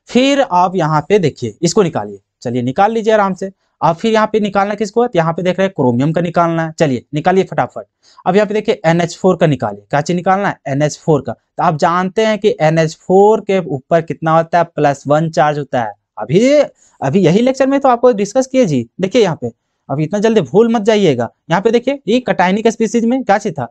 [SPEAKER 1] फिर आप यहाँ पे देखिए इसको निकालिए चलिए निकाल लीजिए आराम से अब फिर यहाँ पे निकालना किसको है तो यहाँ पे देख रहे हैं क्रोमियम का निकालना है चलिए निकालिए फटाफट अब यहाँ पे देखिए फोर का निकालिए क्या चीज निकालना है फोर का तो आप जानते हैं कि फोर के ऊपर कितना होता है प्लस वन चार्ज होता है अभी अभी यही लेक्चर में तो आपको डिस्कस किए जी देखिए यहाँ पे अब इतना जल्दी भूल मत जाइएगा यहाँ पे देखिए ये कटाइनिक स्पीसीज में क्या चीज था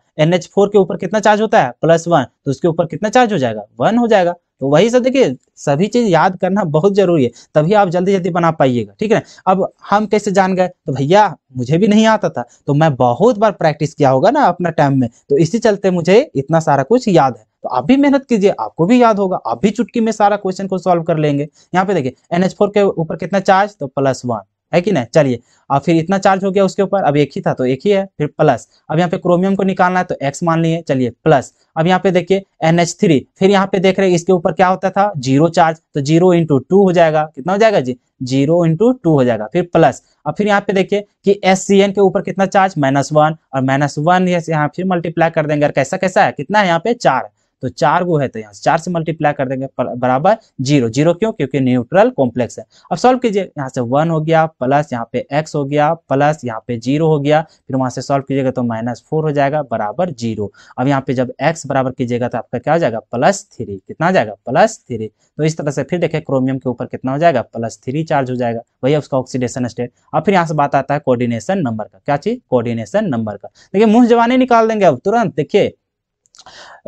[SPEAKER 1] फोर के ऊपर कितना चार्ज होता है प्लस वन तो उसके ऊपर कितना चार्ज हो जाएगा वन हो जाएगा तो वही सब देखिए सभी चीज याद करना बहुत जरूरी है तभी आप जल्दी जल्दी बना पाइएगा ठीक है अब हम कैसे जान गए तो भैया मुझे भी नहीं आता था तो मैं बहुत बार प्रैक्टिस किया होगा ना अपना टाइम में तो इसी चलते मुझे इतना सारा कुछ याद है तो आप भी मेहनत कीजिए आपको भी याद होगा आप भी चुटकी में सारा क्वेश्चन को सॉल्व कर लेंगे यहाँ पे देखिए एन के ऊपर कितना चार्ज तो प्लस वन है कि नहीं चलिए अब फिर इतना चार्ज हो गया उसके ऊपर अब एक ही था तो एक ही है फिर प्लस अब यहाँ पे क्रोमियम को निकालना है तो एक्स मान लिए चलिए प्लस अब यहाँ पे देखिए एन एच थ्री फिर यहाँ पे देख रहे इसके ऊपर क्या होता था जीरो चार्ज तो जीरो इंटू टू हो जाएगा कितना हो जाएगा जी जीरो इंटू टू हो जाएगा फिर प्लस अब फिर यहाँ पे देखिए कि एस सी एन के ऊपर कितना चार्ज माइनस वन और माइनस वन यहाँ फिर मल्टीप्लाई कर देंगे और कैसा कैसा है कितना है यहाँ पे चार तो चार गो है तो यहाँ चार से मल्टीप्लाई कर देंगे बराबर जीरो जीरो क्यों क्योंकि न्यूट्रल कॉम्प्लेक्स है अब सॉल्व कीजिए यहाँ से वन हो गया प्लस यहाँ पे एक्स हो गया प्लस यहाँ पे जीरो हो गया फिर वहां से सॉल्व कीजिएगा तो माइनस फोर हो जाएगा बराबर जीरो अब यहाँ पे जब एक्स बराबर कीजिएगा तो आपका क्या हो जाएगा प्लस थ्री कितना जाएगा प्लस थ्री तो इस तरह से फिर देखे क्रोमियम के ऊपर कितना हो जाएगा प्लस थ्री चार्ज हो जाएगा वही उसका ऑक्सीडेशन स्टेट अब फिर यहाँ से बात आता है कोर्डिनेशन नंबर का क्या चीज कोर्डिनेशन नंबर का देखिए मुंह जवाने निकाल देंगे अब तुरंत देखिए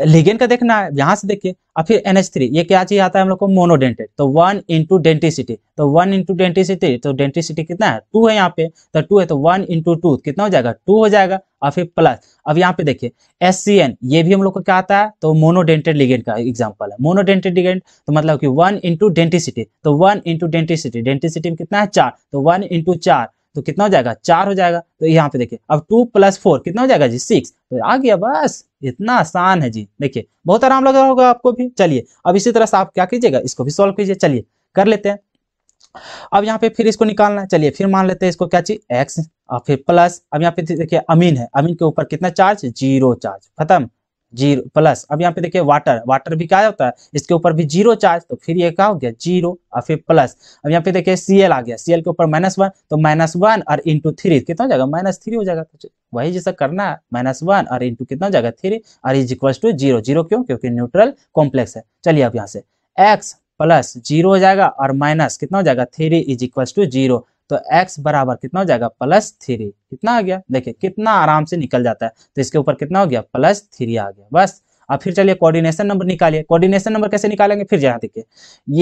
[SPEAKER 1] लिगेन का देखना है यहां से देखिए अब फिर एनएच थ्री ये क्या चीज आता है हम लोग को मोनोडेंटेड तो वन इंटू डेंटिसिटी तो वन इंटू डेंटिसिटी तो डेंटिसिटी कितना है टू है यहाँ पे तो टू है तो वन इंटू टू कितना हो जाएगा टू हो जाएगा और फिर प्लस अब यहाँ पे देखिए एस सी एन ये भी हम लोग को क्या आता है तो मोनोडेंटेड लिगेंट का एग्जाम्पल है मोनोडेंटेड लिगेंट तो मतलब कि वन इंटू डेंटिसिटी तो वन इंटू डेंटिसिटी डेंटिसिटी में कितना है चार तो वन इंटू चार तो कितना हो जाएगा चार हो जाएगा तो यहाँ पे देखिए अब टू प्लस फोर कितना हो जाएगा जी सिक्स तो आ गया बस इतना आसान है जी देखिए बहुत आराम लग रहा होगा आपको भी चलिए अब इसी तरह से आप क्या कीजिएगा इसको भी सॉल्व कीजिए चलिए कर लेते हैं अब यहाँ पे फिर इसको निकालना है चलिए फिर मान लेते हैं इसको क्या चीज एक्स और फिर प्लस अब यहाँ पे देखिए अमीन है अमीन के ऊपर कितना चार्ज जीरो चार्ज खत्म जीरो प्लस अब यहाँ पे देखिए वाटर वाटर भी क्या होता है इसके ऊपर भी जीरो चार्ज तो फिर ये क्या हो गया जीरो और फिर प्लस अब यहाँ पे देखिए सीएल आ गया सीएल के ऊपर माइनस वन तो माइनस वन और इंटू थ्री कितना हो जाएगा माइनस थ्री हो जाएगा तो वही जैसा करना है माइनस वन और इंटू कितना हो जाएगा थ्री और is equal to zero zero क्यों क्योंकि न्यूट्रल कॉम्प्लेक्स है चलिए अब यहाँ से एक्स प्लस जीरो हो जाएगा और माइनस कितना हो जाएगा three is equal to zero तो x बराबर कितना हो जाएगा प्लस थ्री कितना आ गया देखिए कितना आराम से निकल जाता है तो इसके ऊपर कितना हो गया प्लस थ्री आ गया बस अब फिर चलिए कोऑर्डिनेशन नंबर निकालिए कोऑर्डिनेशन नंबर कैसे निकालेंगे फिर जहाँ देखिए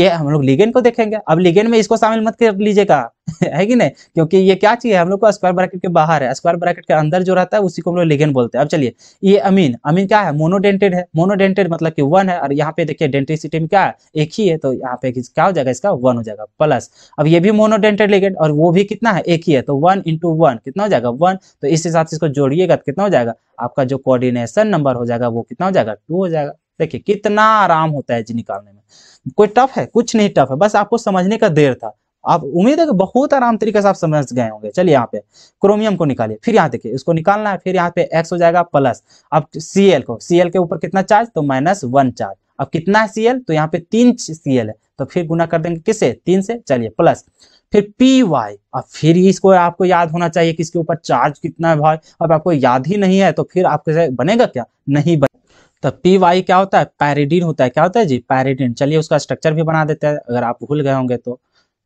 [SPEAKER 1] ये हम लोग लिगेन को देखेंगे अब लिगेन में इसको शामिल मत कर लीजिएगा है कि नहीं क्योंकि ये क्या चीज है हम लोग को स्क्वायर ब्रैकेट के बाहर है स्क्वायर ब्रैकेट के अंदर जो रहता है उसी को हम लोग लिगेंड बोलते हैं अब चलिए ये अमीन अमीन क्या है मोनोडेंटेड है मोनोडेंटेड मतलब कि वन है और यहाँ पे देखिए डेंटिसिटी में क्या है एक ही है तो यहाँ पे क्या हो जाएगा इसका वन हो जाएगा प्लस अब ये भी मोनोडेंटेड लिगेंड और वो भी कितना है एक ही है तो वन इंटू वन कितना हो जाएगा वन तो इस हिसाब से इसको जोड़िएगा तो कितना हो जाएगा आपका जो कोऑर्डिनेशन नंबर हो जाएगा वो कितना हो जाएगा टू हो जाएगा देखिए कितना आराम होता है जी निकालने में कोई टफ है कुछ नहीं टफ है बस आपको समझने का देर था आप उम्मीद है कि बहुत आराम तरीके से आप समझ गए होंगे चलिए यहाँ पे क्रोमियम को निकालिए फिर यहाँ देखिए इसको निकालना है फिर यहाँ पे एक्स हो जाएगा प्लस अब सी को सी के ऊपर कितना चार्ज तो माइनस वन चार्ज अब कितना है सीएल तो यहाँ पे तीन सीएल है तो फिर गुना कर देंगे किससे तीन से चलिए प्लस फिर पी वाई अब फिर इसको आपको याद होना चाहिए किसके ऊपर चार्ज कितना है भाई अब आपको याद ही नहीं है तो फिर आपके बनेगा क्या नहीं बने तो पी वाई क्या होता है पैरिडीन होता है क्या होता है जी पैरिडीन चलिए उसका स्ट्रक्चर भी बना देते हैं अगर आप भूल गए होंगे तो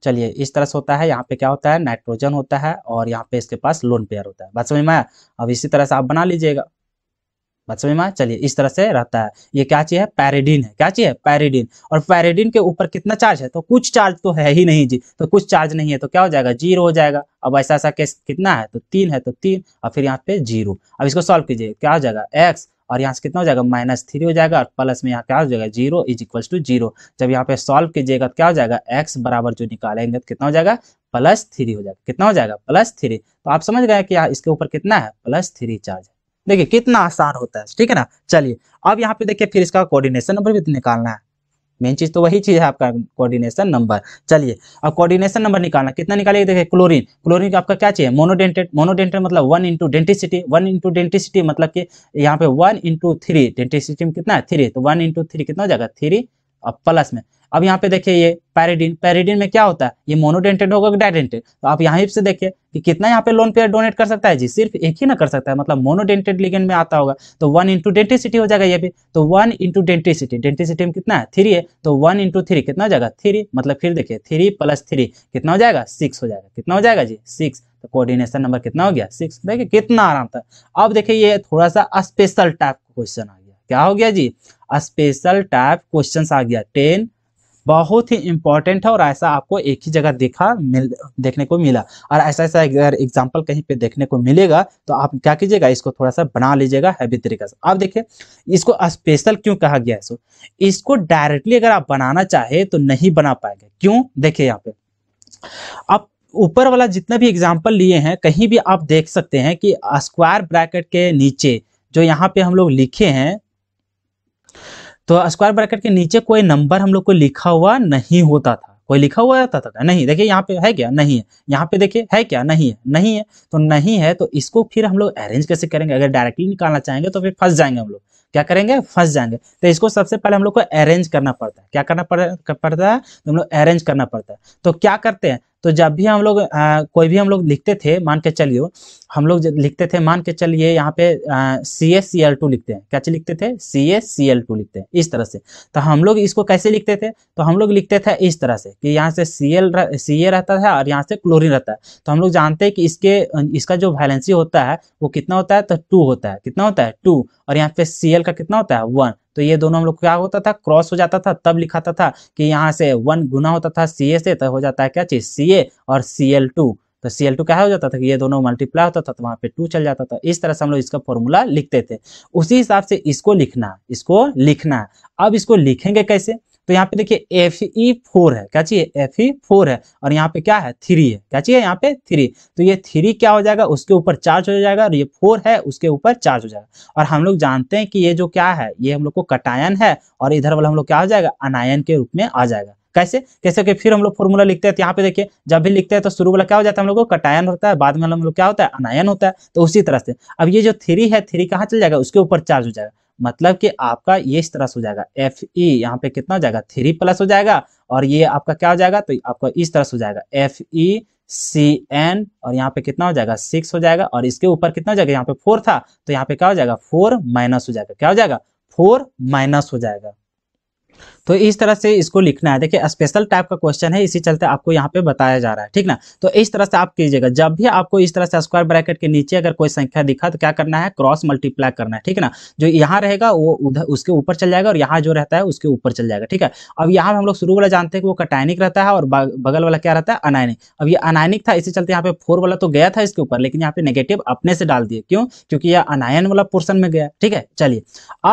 [SPEAKER 1] चलिए इस तरह से होता है यहाँ पे क्या होता है नाइट्रोजन होता है और यहाँ पे इसके पास लोन पेयर होता है बात समझ में आया अब इसी तरह से आप बना लीजिएगा बात समझ में आया चलिए इस तरह से रहता है ये क्या चीज है पैरिडीन है क्या चीज है पैरिडीन और पैरिडीन के ऊपर कितना चार्ज है तो कुछ चार्ज तो है ही नहीं जी तो कुछ चार्ज नहीं है तो क्या हो जाएगा जीरो हो जाएगा अब ऐसा ऐसा केस कितना है तो तीन है तो तीन और फिर यहाँ पे जीरो अब इसको सॉल्व कीजिए क्या हो जाएगा एक्स और यहाँ से कितना हो जाएगा माइनस थ्री हो जाएगा और प्लस में यहाँ क्या हो जाएगा zero is equal to zero जब यहाँ पे सॉल्व कीजिएगा तो क्या हो जाएगा एक्स बराबर जो निकालेंगे तो कितना हो जाएगा प्लस थ्री हो जाएगा कितना हो जाएगा प्लस थ्री तो आप समझ गए कि यहाँ इसके ऊपर कितना है प्लस थ्री चार्ज है देखिए कितना आसान होता है ठीक है ना चलिए अब यहाँ पे देखिए फिर इसका कोऑर्डिनेशन नंबर भी तो निकालना है मेन चीज तो वही चीज है आपका कोऑर्डिनेशन नंबर चलिए अब कोऑर्डिनेशन नंबर निकालना कितना निकालिए देखिए क्लोरीन क्लोरीन का आपका क्या चाहिए मोनोडेंटेड मोनोडेंटेड मतलब one into denticity one into denticity मतलब कि यहाँ पे वन इंटू थ्री डेंटिसिटी में कितना है थ्री तो वन इंटू थ्री कितना हो जाएगा थ्री अब प्लस में अब यहाँ पे देखिए ये पैरिडिन पैरिडिन में क्या होता है ये मोनोडेंटेड होगा कि डायडेंटेड तो आप यहाँ से देखिए कि कितना यहाँ पे लोन पेयर डोनेट कर सकता है जी सिर्फ एक ही ना कर सकता है मतलब मोनोडेंटेड लिगेंड में आता होगा तो वन इंटू डेंटिसिटी हो जाएगा ये भी तो वन इंटू डेंटिसिटी डेंटिसिटी में कितना है थ्री है तो वन इंटू थ्री कितना हो जाएगा थ्री मतलब फिर देखिए थ्री प्लस थ्री कितना हो जाएगा सिक्स हो जाएगा कितना हो जाएगा जी सिक्स तो कोऑर्डिनेशन नंबर कितना हो गया सिक्स देखिए कितना आराम था अब देखिए ये थोड़ा सा स्पेशल टाइप क्वेश्चन आ गया क्या हो गया जी स्पेशल टाइप क्वेश्चन आ गया टेन बहुत ही इंपॉर्टेंट है और ऐसा आपको एक ही जगह देखा मिल देखने को मिला और ऐसा ऐसा अगर एग्जाम्पल कहीं पे देखने को मिलेगा तो आप क्या कीजिएगा इसको थोड़ा सा बना लीजिएगा हैवी तरीके से आप देखिए इसको स्पेशल क्यों कहा गया है इसको इसको डायरेक्टली अगर आप बनाना चाहे तो नहीं बना पाएंगे क्यों देखिए यहाँ पे आप ऊपर वाला जितना भी एग्जाम्पल लिए हैं कहीं भी आप देख सकते हैं कि स्क्वायर ब्रैकेट के नीचे जो यहाँ पे हम लोग लिखे हैं तो स्क्वायर ब्रैकेट के नीचे कोई नंबर हम लोग को लिखा हुआ नहीं होता था कोई लिखा हुआ रहता था नहीं देखिए यहाँ पे है क्या नहीं है यहाँ पे देखिए है क्या नहीं है नहीं है तो नहीं है तो इसको फिर हम लोग अरेंज कैसे करेंगे अगर डायरेक्टली निकालना चाहेंगे तो फिर फंस जाएंगे हम लोग क्या करेंगे फंस जाएंगे तो इसको सबसे पहले हम लोग को अरेंज करना पड़ता है क्या करना पड़ता है तो हम लोग अरेंज करना पड़ता है तो क्या करते हैं तो जब भी हम लोग कोई भी हम लोग लिखते थे मान के चलिए हम लोग लिखते थे मान के चलिए यहाँ पे C S C L two लिखते हैं क्या लिखते थे C S C L two लिखते हैं इस तरह से तो हम लोग इसको कैसे लिखते थे तो हम लोग लिखते थे इस तरह से कि यहाँ से सी एल सी ए रहता था और यहाँ से क्लोरिन रहता है तो हम लोग जानते हैं कि इसके इसका जो वैलेंसी होता है वो कितना होता है तो टू होता है कितना होता है टू और यहाँ पे सी एल का कितना होता है वन तो ये दोनों हम लोग क्या होता था क्रॉस हो जाता था तब लिखाता था कि यहाँ से वन गुना होता था सी ए से तो हो जाता है क्या चीज सी ए और सी एल टू तो सी एल टू क्या हो जाता था कि ये दोनों मल्टीप्लाई होता था तो वहाँ पे टू चल जाता था इस तरह से हम लोग इसका फॉर्मूला लिखते थे उसी हिसाब से इसको लिखना इसको लिखना अब इसको लिखेंगे कैसे तो यहाँ पे देखिए एफ ई फोर है क्या चाहिए एफ ई फोर है और यहाँ पे क्या है थ्री है क्या चाहिए यहाँ पे थ्री तो ये थ्री क्या हो जाएगा उसके ऊपर चार्ज हो जाएगा और ये फोर है उसके ऊपर चार्ज हो जाएगा और हम लोग जानते हैं कि ये जो क्या है ये हम लोग को कटायन है और इधर वाला हम लोग क्या हो जाएगा अनायन के रूप में आ जाएगा कैसे कैसे कि फिर हम लोग फॉर्मूला लिखते हैं तो यहाँ पे देखिए जब भी लिखते हैं तो शुरू वाला क्या हो जाता है हम लोग को कटायन होता है बाद में हम लोग क्या होता है अनायन होता है तो उसी तरह से अब ये जो थ्री है थ्री कहाँ चल जाएगा उसके ऊपर चार्ज हो जाएगा मतलब कि आपका ये इस तरह से हो जाएगा एफ ई e यहाँ पे कितना हो जाएगा थ्री प्लस हो जाएगा और ये आपका क्या हो जाएगा तो आपका इस तरह से हो जाएगा एफ ई सी एन और यहाँ पे कितना हो जाएगा सिक्स हो जाएगा और इसके ऊपर कितना हो जाएगा यहाँ पे फोर था तो यहाँ पे क्या हो जाएगा फोर माइनस हो जाएगा क्या हो जाएगा फोर माइनस हो जाएगा तो इस तरह से इसको लिखना है देखिए स्पेशल टाइप का क्वेश्चन है इसी चलते आपको यहाँ पे बताया जा रहा है ठीक ना तो इस तरह से आप कीजिएगा जब भी आपको इस तरह से स्क्वायर ब्रैकेट के नीचे अगर कोई संख्या दिखा तो क्या करना है क्रॉस मल्टीप्लाई करना है ठीक है ना जो यहाँ रहेगा वो उधर उसके ऊपर चल जाएगा और यहाँ जो रहता है उसके ऊपर चल जाएगा ठीक है अब यहाँ हम लोग शुरू वाला जानते हैं कि वो कटायनिक रहता है और बगल वाला क्या रहता है अनायनिक अब ये अनायनिक था इसी चलते यहाँ पे फोर वाला तो गया था इसके ऊपर लेकिन यहाँ पे नेगेटिव अपने से डाल दिए क्यों क्योंकि यह अनायन वाला पोर्सन में गया ठीक है चलिए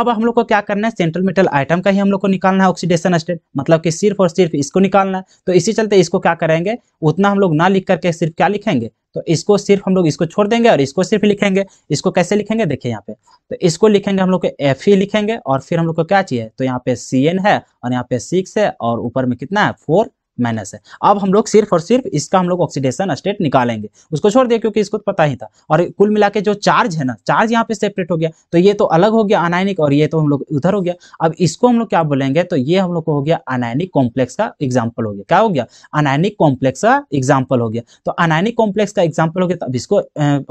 [SPEAKER 1] अब हम लोग को क्या करना है सेंट्रल मेटल आइटम का ही हम लोग को निकालना है ऑक्सीडेशन स्टेट मतलब कि सिर्फ और सिर्फ इसको निकालना है तो इसी चलते इसको क्या करेंगे उतना हम लोग ना लिख करके सिर्फ क्या लिखेंगे तो इसको सिर्फ हम लोग इसको छोड़ देंगे और इसको सिर्फ लिखेंगे इसको कैसे लिखेंगे देखिए यहाँ पे तो इसको लिखेंगे हम लोग को एफ ही लिखेंगे और फिर हम लोग को क्या चाहिए तो यहाँ पे सी एन है और यहाँ पे सिक्स है और ऊपर में कितना है फोर माइनस है अब हम लोग सिर्फ और सिर्फ इसका हम लोग ऑक्सीडेशन स्टेट निकालेंगे उसको छोड़ दिया क्योंकि इसको पता ही था और कुल मिला के जो चार्ज है ना चार्ज यहाँ पे सेपरेट हो गया तो ये तो अलग हो गया अनायनिक और ये तो हम लोग उधर हो गया अब इसको हम लोग क्या बोलेंगे तो ये हम लोग को हो गया अनायनिक कॉम्प्लेक्स का एग्जाम्पल हो गया क्या हो गया अनायनिक कॉम्प्लेक्स का एग्जाम्पल हो गया तो अनायनिक कॉम्प्लेक्स का एग्जाम्पल हो गया तब इसको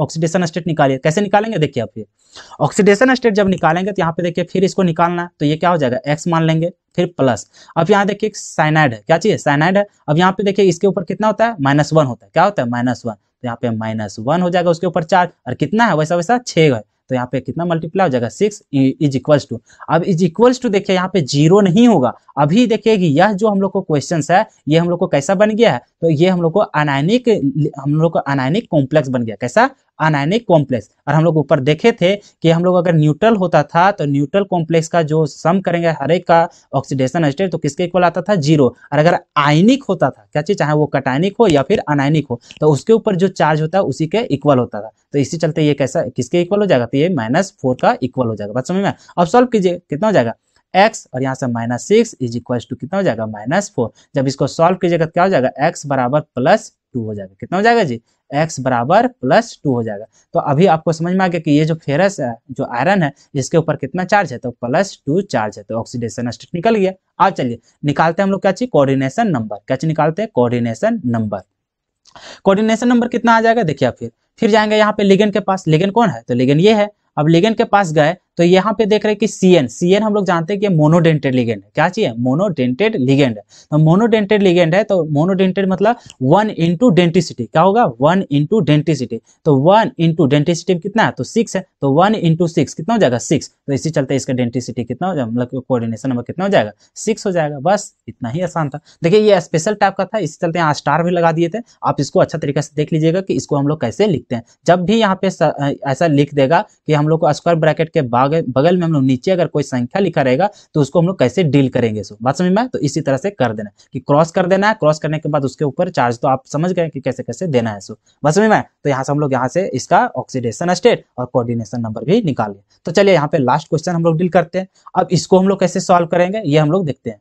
[SPEAKER 1] ऑक्सीडेशन स्टेट निकालिए कैसे निकालेंगे देखिए आप ये ऑक्सीडेशन स्टेट जब निकालेंगे तो यहाँ पे देखिए फिर इसको निकालना तो ये क्या हो जाएगा एक्स मान लेंगे फिर प्लस अब यहाँ देखिए साइनाइड क्या चाहिए साइनाइड है अब यहाँ पे देखिए इसके ऊपर कितना होता है माइनस वन होता है क्या होता है माइनस वन तो यहाँ पे माइनस वन हो जाएगा उसके ऊपर चार और कितना है वैसा वैसा छे गए तो यहाँ पे कितना मल्टीप्लाई हो जाएगा सिक्स इज इक्वल्स टू अब इज इक्वल्स टू देखिए यहाँ पे जीरो नहीं होगा अभी देखिए कि यह जो हम लोग को क्वेश्चन है ये हम लोग को कैसा बन गया है तो ये हम लोग को अनायनिक हम लोग को अनायनिक कॉम्प्लेक्स बन गया कैसा अनायनिक कॉम्प्लेक्स और हम लोग ऊपर देखे थे कि हम लोग अगर न्यूट्रल होता था तो न्यूट्रल कॉम्प्लेक्स का जो सम करेंगे हर एक का ऑक्सीडेशन स्टेट तो किसके इक्वल आता था जीरो और अगर आयनिक होता था क्या चीज चाहे वो कटायनिक हो या फिर अनायनिक हो तो उसके ऊपर जो चार्ज होता है उसी के इक्वल होता था तो इसी चलते ये कैसा किसके इक्वल हो जाएगा तो ये माइनस फोर का इक्वल हो जाएगा बात समझ में अब सॉल्व कीजिए कितना हो जाएगा एक्स और यहाँ से minus six is equal to कितना हो जाएगा माइनस फोर जब इसको सॉल्व कीजिएगा क्या हो जाएगा एक्स बराबर प्लस टू हो जाएगा कितना हो जाएगा जी एक्स बराबर प्लस टू हो जाएगा तो अभी आपको समझ में आ गया कि ये जो फेरस है जो आयरन है इसके ऊपर कितना चार्ज है तो प्लस टू चार्ज है तो ऑक्सीडेशन स्टेट निकल गया अब चलिए निकालते हैं हम लोग क्या चाहिए कोऑर्डिनेशन नंबर क्या चीज निकालते हैं कोऑर्डिनेशन नंबर कोऑर्डिनेशन नंबर कितना आ जाएगा देखिए फिर फिर जाएंगे यहाँ पे लिगेंड के पास लिगेंड कौन है तो लिगेंड ये है अब लिगेंड के पास गए तो यहाँ पे देख रहे हैं कि सी एन सी एन हम लोग जानते हैं कि मोनोडेंटेड लिगेंड क्या चाहिए मोनोडेंटेड लिगेंड तो मोनोडेंटेड लिगेंड है तो मोनोडेंटेड तो मतलब वन इंटू डेंटिसिटी क्या होगा वन इंटू डेंटिसिटी तो वन इंटू डेंटिसिटी कितना है तो सिक्स है तो वन इंटू सिक्स कितना हो जाएगा सिक्स तो इसी चलते इसका डेंटिसिटी कितना हो जाएगा मतलब कोऑर्डिनेशन नंबर कितना हो जाएगा सिक्स हो जाएगा बस इतना ही आसान था देखिए ये स्पेशल टाइप का था इसी चलते यहाँ स्टार भी लगा दिए थे आप इसको अच्छा तरीके से देख लीजिएगा कि इसको हम लोग कैसे लिखते हैं जब भी यहाँ पे ऐसा लिख देगा कि हम लोग को स्क्वायर ब्रैकेट के बाद आगे बगल में हम लोग नीचे अगर कोई संख्या लिखा रहेगा तो उसको हम लोग कैसे डील करेंगे सो बात समझ में तो इसी तरह से कर देना कि क्रॉस कर देना है क्रॉस करने के बाद उसके ऊपर चार्ज तो आप समझ गए कि कैसे कैसे देना है सो बात समझ में तो यहाँ से हम लोग यहाँ से इसका ऑक्सीडेशन स्टेट और कोऑर्डिनेशन नंबर भी निकाल लिया तो चलिए यहाँ पे लास्ट क्वेश्चन हम लोग डील करते हैं अब इसको हम लोग कैसे सॉल्व करेंगे ये हम लोग देखते हैं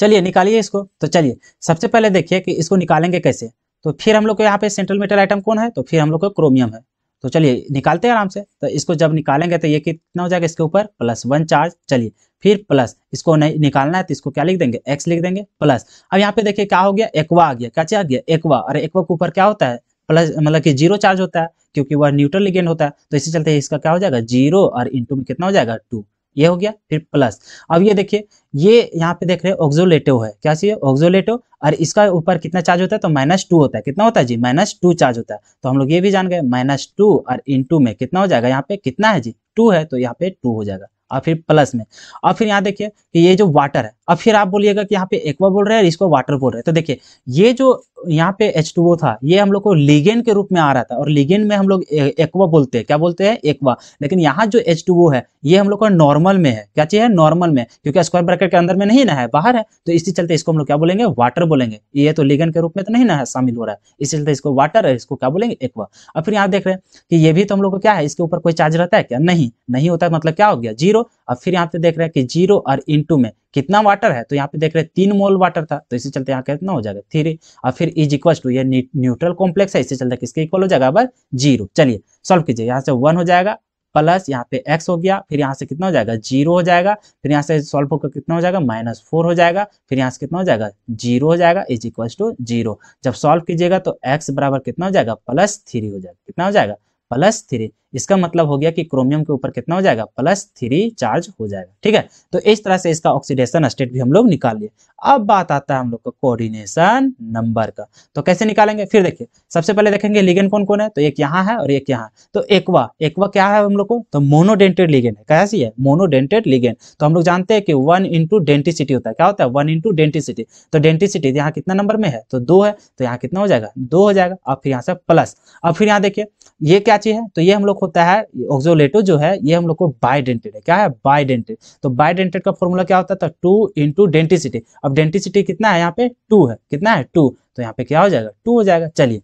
[SPEAKER 1] चलिए निकालिए इसको तो चलिए सबसे पहले देखिए कि इसको निकालेंगे कैसे तो फिर हम लोग को यहाँ पे सेंट्रल मेटल आइटम कौन है तो फिर हम लोग को क्रोमियम है तो चलिए निकालते हैं आराम से तो इसको जब निकालेंगे तो ये कितना हो जाएगा इसके ऊपर प्लस वन चार्ज चलिए फिर प्लस इसको नहीं निकालना है तो इसको क्या लिख देंगे एक्स लिख देंगे प्लस अब यहाँ पे देखिए क्या हो गया एक्वा आ गया क्या चाहिए आ गया एक्वा और एक्वा के ऊपर क्या होता है प्लस मतलब कि जीरो चार्ज होता है क्योंकि वह न्यूट्रल लिगेंड होता है तो इसी चलते इसका क्या हो जाएगा जीरो और इंटू में कितना हो जाएगा टू ये हो गया फिर प्लस अब ये देखिए ये यहाँ पे देख रहे हैं ऑक्जोलेटिव है क्या चाहिए ऑक्जोलेटिव और इसका ऊपर कितना चार्ज होता है तो माइनस टू होता है कितना होता है जी माइनस टू चार्ज होता है तो हम लोग ये भी जान गए माइनस टू और इन टू में कितना हो जाएगा यहाँ पे कितना है जी टू है तो यहाँ पे टू हो जाएगा और फिर प्लस में और फिर यहाँ देखिए कि ये जो वाटर है अब फिर आप बोलिएगा कि यहाँ पे एक्वा बोल रहे हैं और इसको वाटर बोल रहे हैं तो देखिए ये जो यहाँ पे एच टू ओ था ये हम लोग को लिगेन के रूप में आ रहा था और लिगेन में हम लोग एक्वा बोलते हैं क्या बोलते हैं एक्वा लेकिन यहाँ जो एच टू ओ है ये हम लोग का नॉर्मल में है क्या चाहिए नॉर्मल में क्योंकि स्क्वायर ब्रैकेट के अंदर में नहीं ना है बाहर है तो इसी चलते इसको हम लोग क्या बोलेंगे वाटर बोलेंगे ये तो लिगेन के रूप में तो नहीं ना है शामिल हो रहा है इसी चलते इसको वाटर है इसको क्या बोलेंगे एक्वा और फिर यहाँ देख रहे हैं कि ये भी तो हम लोग को क्या है इसके ऊपर कोई चार्ज रहता है क्या नहीं नहीं होता मतलब क्या हो गया जीरो और फिर यहाँ पे देख रहे हैं कि जीरो और इंटू में कितना वाटर है तो यहाँ पे देख रहे हैं तीन मोल वाटर था तो इसे चलते यहाँ कितना हो जाएगा थ्री और फिर इज इक्वल टू ये न्यूट्रल कॉम्प्लेक्स है इसे चलते किसके इक्वल हो जाएगा अब जीरो चलिए सॉल्व कीजिए यहाँ से वन हो जाएगा प्लस यहाँ पे एक्स हो गया फिर यहाँ से कितना हो जाएगा जीरो हो जाएगा फिर यहाँ से सॉल्व होकर कितना हो जाएगा माइनस फोर हो जाएगा फिर यहाँ से कितना हो जाएगा जीरो हो जाएगा इज इक्वल टू जीरो जब सॉल्व कीजिएगा तो एक्स बराबर कितना हो जाएगा प्लस थ्री हो जाएगा कितना हो जाएगा प्लस थ्री इसका मतलब हो गया कि क्रोमियम के ऊपर कितना हो जाएगा प्लस थ्री चार्ज हो जाएगा ठीक है तो इस तरह से इसका ऑक्सीडेशन स्टेट भी हम लोग निकाल लिए अब बात आता है हम लोग का कोऑर्डिनेशन नंबर का तो कैसे निकालेंगे फिर देखिए सबसे पहले देखेंगे लिगेन कौन कौन है तो एक यहाँ है और एक यहाँ तो एक्वा एक्वा क्या है हम लोग को तो मोनोडेंटेड लिगेन है कैसी है मोनोडेंटेड लिगेन तो हम लोग जानते हैं कि वन इंटू डेंटिसिटी होता है क्या होता है वन इंटू डेंटिसिटी तो डेंटिसिटी यहाँ कितना नंबर में है तो दो है तो यहाँ कितना हो जाएगा दो हो जाएगा अब फिर यहाँ से प्लस अब फिर यहाँ देखिए ये क्या चीज है तो ये हम लोग होता है ऑक्जोलेटो जो है ये हम लोग को बाइडेंटेड है क्या है बाइडेंटेड तो बाइडेंटेड का फॉर्मूला क्या होता है टू इंटू डेंटिसिटी अब डेंटिसिटी कितना है यहाँ पे टू है कितना है टू तो यहाँ पे क्या हो जाएगा टू हो जाएगा चलिए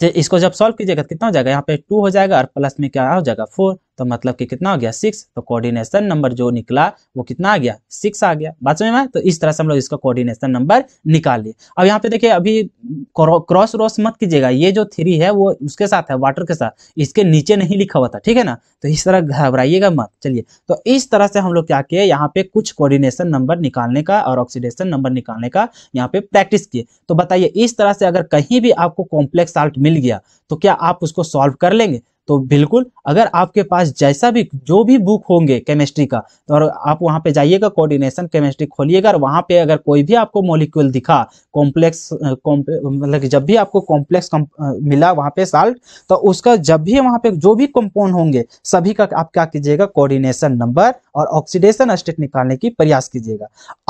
[SPEAKER 1] तो इसको जब सॉल्व कीजिएगा कितना हो जाएगा यहाँ पे टू हो जाएगा और प्लस में क्या हो जाएगा फोर तो मतलब कि कितना हो गया सिक्स तो कोऑर्डिनेशन नंबर जो निकला वो कितना आ गया सिक्स आ गया बात समझ में तो इस तरह से हम लोग इसका कोऑर्डिनेशन नंबर निकाल लिए अब यहाँ पे देखिए अभी क्रॉस क्रॉस मत कीजिएगा ये जो थ्री है वो उसके साथ है वाटर के साथ इसके नीचे नहीं लिखा हुआ था ठीक है ना तो इस तरह घबराइएगा मत चलिए तो इस तरह से हम लोग क्या किए यहाँ पे कुछ कोऑर्डिनेशन नंबर निकालने का और ऑक्सीडेशन नंबर निकालने का यहाँ पे प्रैक्टिस किए तो बताइए इस तरह से अगर कहीं भी आपको कॉम्प्लेक्स साल्ट मिल गया तो क्या आप उसको सॉल्व कर लेंगे तो बिल्कुल अगर आपके पास जैसा भी जो भी बुक होंगे केमिस्ट्री का तो और आप वहां पे जाइएगा कोऑर्डिनेशन केमिस्ट्री खोलिएगा और वहां पे अगर कोई भी आपको मोलिक्यूल दिखा कॉम्प्लेक्स मतलब जब भी आपको कॉम्प्लेक्स कम, मिला वहां पे साल्ट तो उसका जब भी वहां पे जो भी कंपाउंड होंगे सभी का आप क्या कीजिएगा कोऑर्डिनेशन नंबर और ऑक्सीडेशन स्टेट निकालने की प्रयास कीजिएगा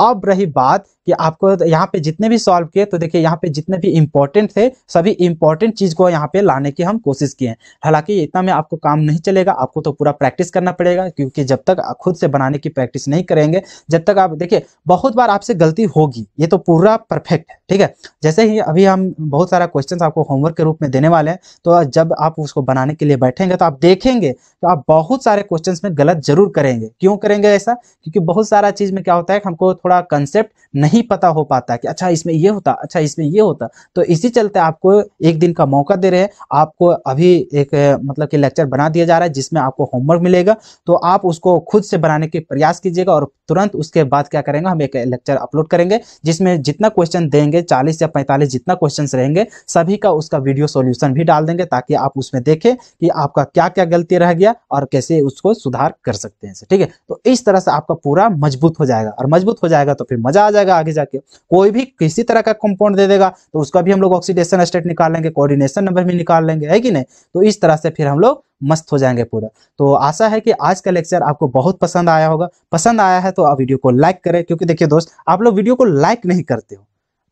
[SPEAKER 1] अब रही बात कि आपको यहाँ पे जितने भी सॉल्व किए तो देखिए यहाँ पे जितने भी इंपॉर्टेंट थे सभी इंपॉर्टेंट चीज को यहाँ पे लाने की हम कोशिश किए हैं हालांकि इतना में आपको काम नहीं चलेगा आपको तो पूरा प्रैक्टिस करना पड़ेगा क्योंकि जब तक खुद से बनाने की प्रैक्टिस नहीं करेंगे जब तक आप देखिए बहुत बार आपसे गलती होगी ये तो पूरा परफेक्ट है ठीक है जैसे ही अभी हम बहुत सारा क्वेश्चन आपको होमवर्क के रूप में देने वाले हैं तो जब आप उसको बनाने के लिए बैठेंगे तो आप देखेंगे तो आप बहुत सारे क्वेश्चन में गलत जरूर करेंगे क्यों क्यों करेंगे ऐसा क्योंकि बहुत सारा चीज में क्या होता है हमको थोड़ा कंसेप्ट नहीं पता हो पाता कि अच्छा इसमें ये होता अच्छा इसमें ये होता तो इसी चलते आपको एक दिन का मौका दे रहे हैं आपको अभी एक मतलब कि लेक्चर बना दिया जा रहा है जिसमें आपको होमवर्क मिलेगा तो आप उसको खुद से बनाने के प्रयास कीजिएगा और तुरंत उसके बाद क्या करेंगे हम एक लेक्चर अपलोड करेंगे जिसमें जितना क्वेश्चन देंगे चालीस या पैंतालीस जितना क्वेश्चन रहेंगे सभी का उसका वीडियो सोल्यूशन भी डाल देंगे ताकि आप उसमें देखें कि आपका क्या क्या गलती रह गया और कैसे उसको सुधार कर सकते हैं ठीक है तो इस तरह से आपका पूरा मजबूत हो जाएगा और मजबूत हो जाएगा तो फिर मजा आ जाएगा आगे जाके कोई भी किसी तरह का कंपाउंड दे देगा तो उसका भी हम लोग ऑक्सीडेशन स्टेट निकाल लेंगे कोऑर्डिनेशन नंबर भी निकाल लेंगे है कि नहीं तो इस तरह से फिर हम लोग मस्त हो जाएंगे पूरा तो आशा है कि आज का लेक्चर आपको बहुत पसंद आया होगा पसंद आया है तो आप वीडियो को लाइक करें क्योंकि देखिए दोस्त आप लोग वीडियो को लाइक नहीं करते हो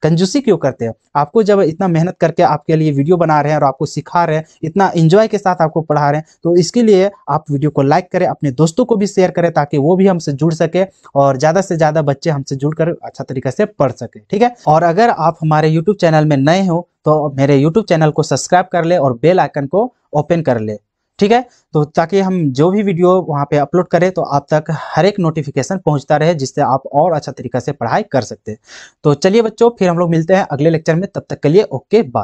[SPEAKER 1] कंजूसी क्यों करते हैं आपको जब इतना मेहनत करके आपके लिए वीडियो बना रहे हैं और आपको सिखा रहे हैं इतना एंजॉय के साथ आपको पढ़ा रहे हैं तो इसके लिए आप वीडियो को लाइक करें अपने दोस्तों को भी शेयर करें ताकि वो भी हमसे जुड़ सके और ज़्यादा से ज़्यादा बच्चे हमसे जुड़कर अच्छा तरीके से पढ़ सके ठीक है और अगर आप हमारे यूट्यूब चैनल में नए हो तो मेरे यूट्यूब चैनल को सब्सक्राइब कर ले और बेल आइकन को ओपन कर ले ठीक है तो ताकि हम जो भी वीडियो वहाँ पे अपलोड करें तो आप तक हर एक नोटिफिकेशन पहुँचता रहे जिससे आप और अच्छा तरीका से पढ़ाई कर सकते हैं तो चलिए बच्चों फिर हम लोग मिलते हैं अगले लेक्चर में तब तक के लिए ओके बाय